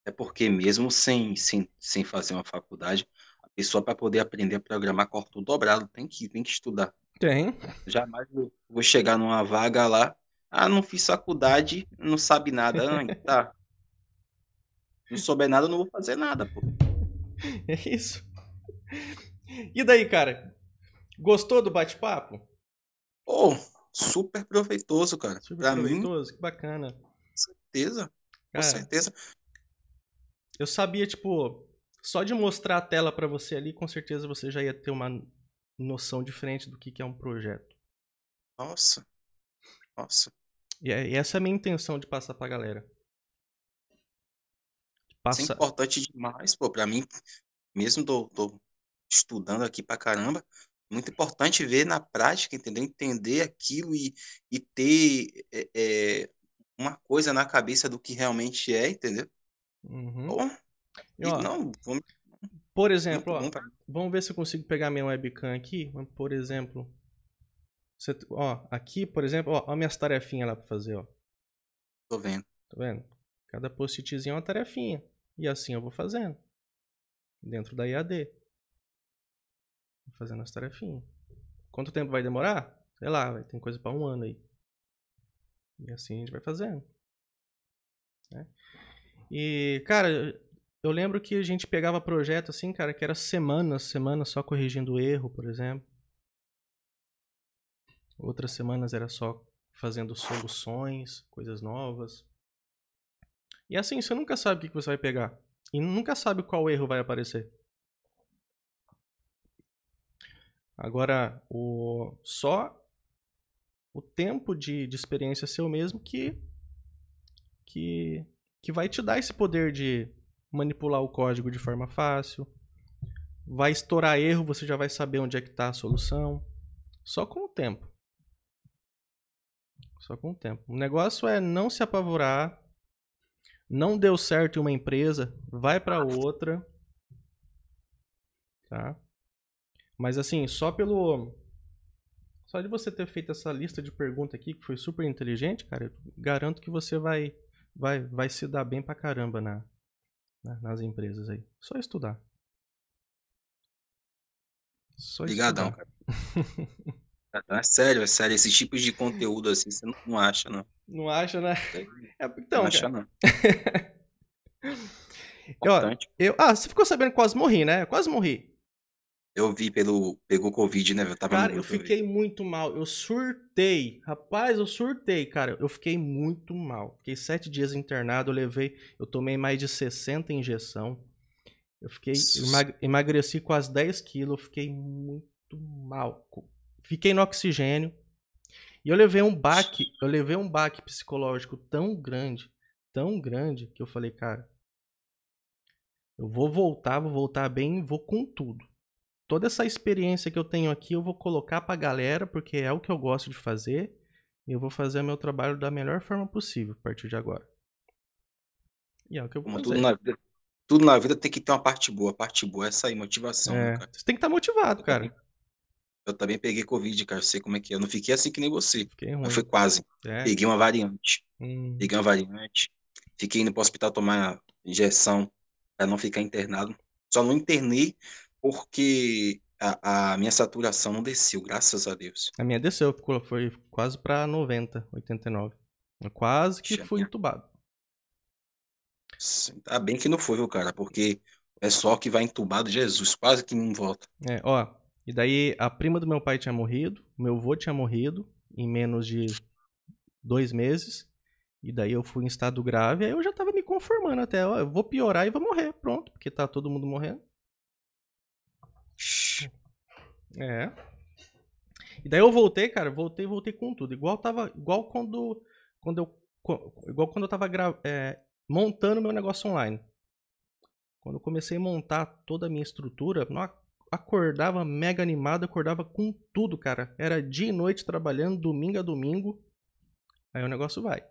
É porque mesmo sem, sem, sem fazer uma faculdade, a pessoa para poder aprender a programar corta o dobrado, tem que, tem que estudar. Tem. Jamais vou chegar numa vaga lá, ah, não fiz faculdade, não sabe nada, ah, tá. Não souber nada, não vou fazer nada, pô. [laughs] É isso. E daí, cara? Gostou do bate-papo? Oh, super proveitoso, cara. Super pra proveitoso, mim, que bacana. Com certeza. Cara, com certeza. Eu sabia, tipo, só de mostrar a tela para você ali, com certeza você já ia ter uma noção diferente do que, que é um projeto. Nossa. Nossa. E, é, e essa é a minha intenção de passar pra galera. Passa... Isso é importante demais, pô, pra mim. Mesmo tô, tô estudando aqui pra caramba, muito importante ver na prática, entendeu? Entender aquilo e, e ter é, uma coisa na cabeça do que realmente é, entendeu? Uhum. Bom, e, ó, não, vamos, por exemplo, vamos, ó, vamos ver se eu consigo pegar minha webcam aqui. Por exemplo, você, ó, aqui, por exemplo, ó, ó minhas tarefinhas lá para fazer, ó. Tô vendo. Tô tá vendo? Cada post-itzinho é uma tarefinha. E assim eu vou fazendo. Dentro da IAD fazendo as tarefinhas. Quanto tempo vai demorar? Sei lá, vai, tem coisa para um ano aí. E assim a gente vai fazendo. Né? E, cara, eu lembro que a gente pegava projeto assim, cara, que era semanas, semanas só corrigindo erro, por exemplo. Outras semanas era só fazendo soluções, coisas novas. E assim, você nunca sabe o que você vai pegar. E nunca sabe qual erro vai aparecer. Agora, o só o tempo de, de experiência seu mesmo que, que, que vai te dar esse poder de manipular o código de forma fácil. Vai estourar erro, você já vai saber onde é que está a solução. Só com o tempo. Só com o tempo. O negócio é não se apavorar. Não deu certo em uma empresa, vai para outra. Tá? Mas assim, só pelo. Só de você ter feito essa lista de perguntas aqui, que foi super inteligente, cara, eu garanto que você vai, vai, vai se dar bem pra caramba na, na nas empresas aí. Só estudar. Só Obrigadão, cara. É sério, é sério. Esse tipo de conteúdo assim, você não acha, não. Não acha, né? É, então, não cara. acha, não. [laughs] eu, eu, ah, você ficou sabendo que quase morri, né? quase morri. Eu vi pelo. Pegou Covid, né? Eu tava cara, eu fiquei muito mal. Eu surtei. Rapaz, eu surtei, cara. Eu fiquei muito mal. Fiquei sete dias internado. Eu levei. Eu tomei mais de 60 injeção. Eu fiquei. emagreci quase 10 quilos. Eu fiquei muito mal. Fiquei no oxigênio. E eu levei um baque. Eu levei um baque psicológico tão grande. Tão grande. Que eu falei, cara. Eu vou voltar, vou voltar bem, vou com tudo toda essa experiência que eu tenho aqui eu vou colocar para a galera, porque é o que eu gosto de fazer. E eu vou fazer meu trabalho da melhor forma possível a partir de agora. E é o que eu vou tudo na, vida, tudo na vida tem que ter uma parte boa. A parte boa é essa aí, motivação. Né, é. Você tem que estar tá motivado, cara. eu também peguei Covid, cara. Eu sei como é que é. Eu não fiquei assim que nem você. Fiquei ruim. foi quase. É. Peguei uma variante. Hum. Peguei uma variante. Fiquei indo hospital tomar injeção para não ficar internado. Só não internei porque a, a minha saturação não desceu, graças a Deus. A minha desceu, foi quase para 90, 89. Eu quase que Deixa fui minha... entubado. Tá bem que não foi, viu, cara? Porque é só que vai entubado, Jesus, quase que não volta. É, ó, e daí a prima do meu pai tinha morrido, meu avô tinha morrido em menos de dois meses. E daí eu fui em estado grave, aí eu já tava me conformando até, ó, eu vou piorar e vou morrer, pronto, porque tá todo mundo morrendo. É. E daí eu voltei, cara, voltei, voltei com tudo. Igual tava, igual quando, quando eu, igual quando eu tava gra, é, montando meu negócio online. Quando eu comecei a montar toda a minha estrutura, não acordava mega animado, acordava com tudo, cara. Era dia e noite trabalhando, domingo a domingo. Aí o negócio vai.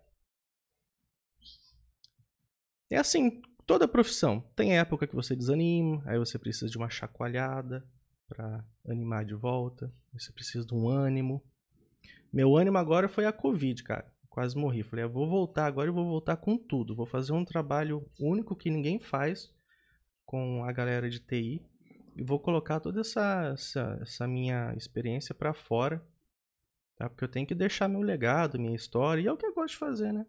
É assim, toda profissão, tem época que você desanima, aí você precisa de uma chacoalhada para animar de volta, você precisa de um ânimo. Meu ânimo agora foi a Covid, cara. Quase morri. Falei, eu vou voltar agora e vou voltar com tudo. Vou fazer um trabalho único que ninguém faz com a galera de TI e vou colocar toda essa, essa, essa minha experiência para fora, tá? Porque eu tenho que deixar meu legado, minha história, e é o que eu gosto de fazer, né?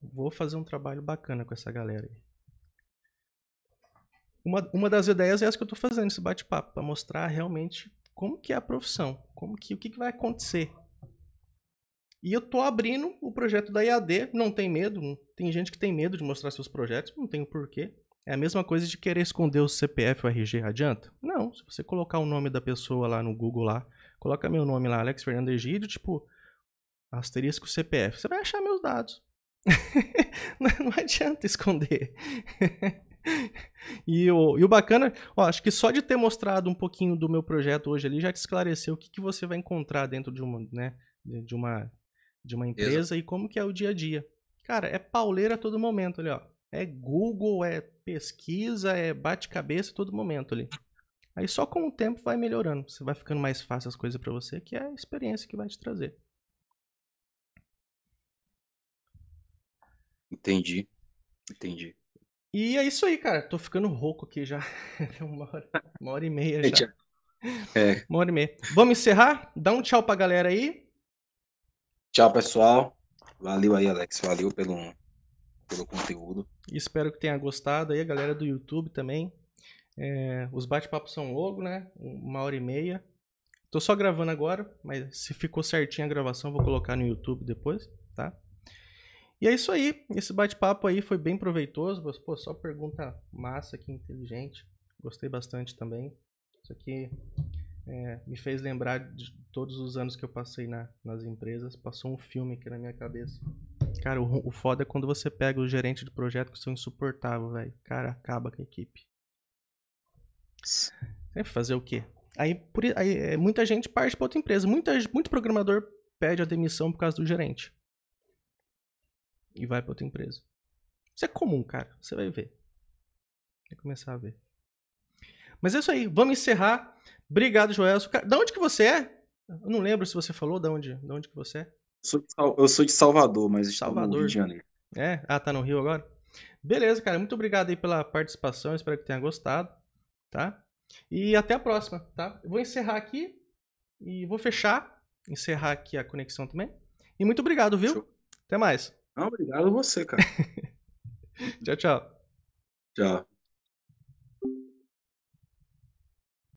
Vou fazer um trabalho bacana com essa galera aí. Uma, uma das ideias é essa que eu estou fazendo, esse bate-papo, para mostrar realmente como que é a profissão, como que o que, que vai acontecer. E eu estou abrindo o projeto da IAD, não tem medo, hum, tem gente que tem medo de mostrar seus projetos, não tem o porquê. É a mesma coisa de querer esconder o CPF ou RG, adianta? Não, se você colocar o nome da pessoa lá no Google lá, coloca meu nome lá, Alex Fernando Egídio, tipo, asterisco CPF, você vai achar meus dados. [laughs] não adianta esconder. e, o, e o bacana, ó, acho que só de ter mostrado um pouquinho do meu projeto hoje ali já te esclareceu o que, que você vai encontrar dentro de uma, né, de uma, de uma empresa Exato. e como que é o dia a dia. Cara, é pauleira a todo momento ali, ó. É Google, é pesquisa, é bate-cabeça todo momento ali. Aí só com o tempo vai melhorando, você vai ficando mais fácil as coisas para você, que é a experiência que vai te trazer. Entendi. Entendi. E é isso aí, cara. Tô ficando rouco aqui já. [laughs] uma, hora, uma hora e meia é, já. é. Uma hora e meia. Vamos encerrar? Dá um tchau pra galera aí. Tchau, pessoal. Valeu aí, Alex. Valeu pelo, pelo conteúdo. Espero que tenha gostado aí, a galera do YouTube também. É, os bate-papos são logo, né? Uma hora e meia. Tô só gravando agora, mas se ficou certinha a gravação, vou colocar no YouTube depois, tá? E é isso aí. Esse bate-papo aí foi bem proveitoso. Pô, só pergunta massa aqui, inteligente. Gostei bastante também. Isso aqui é, me fez lembrar de todos os anos que eu passei na, nas empresas. Passou um filme aqui na minha cabeça. Cara, o, o foda é quando você pega o gerente de projeto que são insuportável, velho. Cara, acaba com a equipe. Sempre fazer o quê? Aí, por, aí é, muita gente parte para outra empresa. Muita, muito programador pede a demissão por causa do gerente e vai para outra empresa. Isso é comum, cara. Você vai ver. Vai começar a ver. Mas é isso aí. Vamos encerrar. Obrigado, Joel. Da onde que você é? Eu não lembro se você falou da onde, da onde que você é. Eu sou de Salvador, mas Salvador. estou no Rio de Janeiro. É? Ah, tá no Rio agora? Beleza, cara. Muito obrigado aí pela participação. Espero que tenha gostado, tá? E até a próxima, tá? Eu vou encerrar aqui e vou fechar. Encerrar aqui a conexão também. E muito obrigado, viu? Show. Até mais. Não, obrigado a você, cara. [laughs] tchau, tchau. Tchau.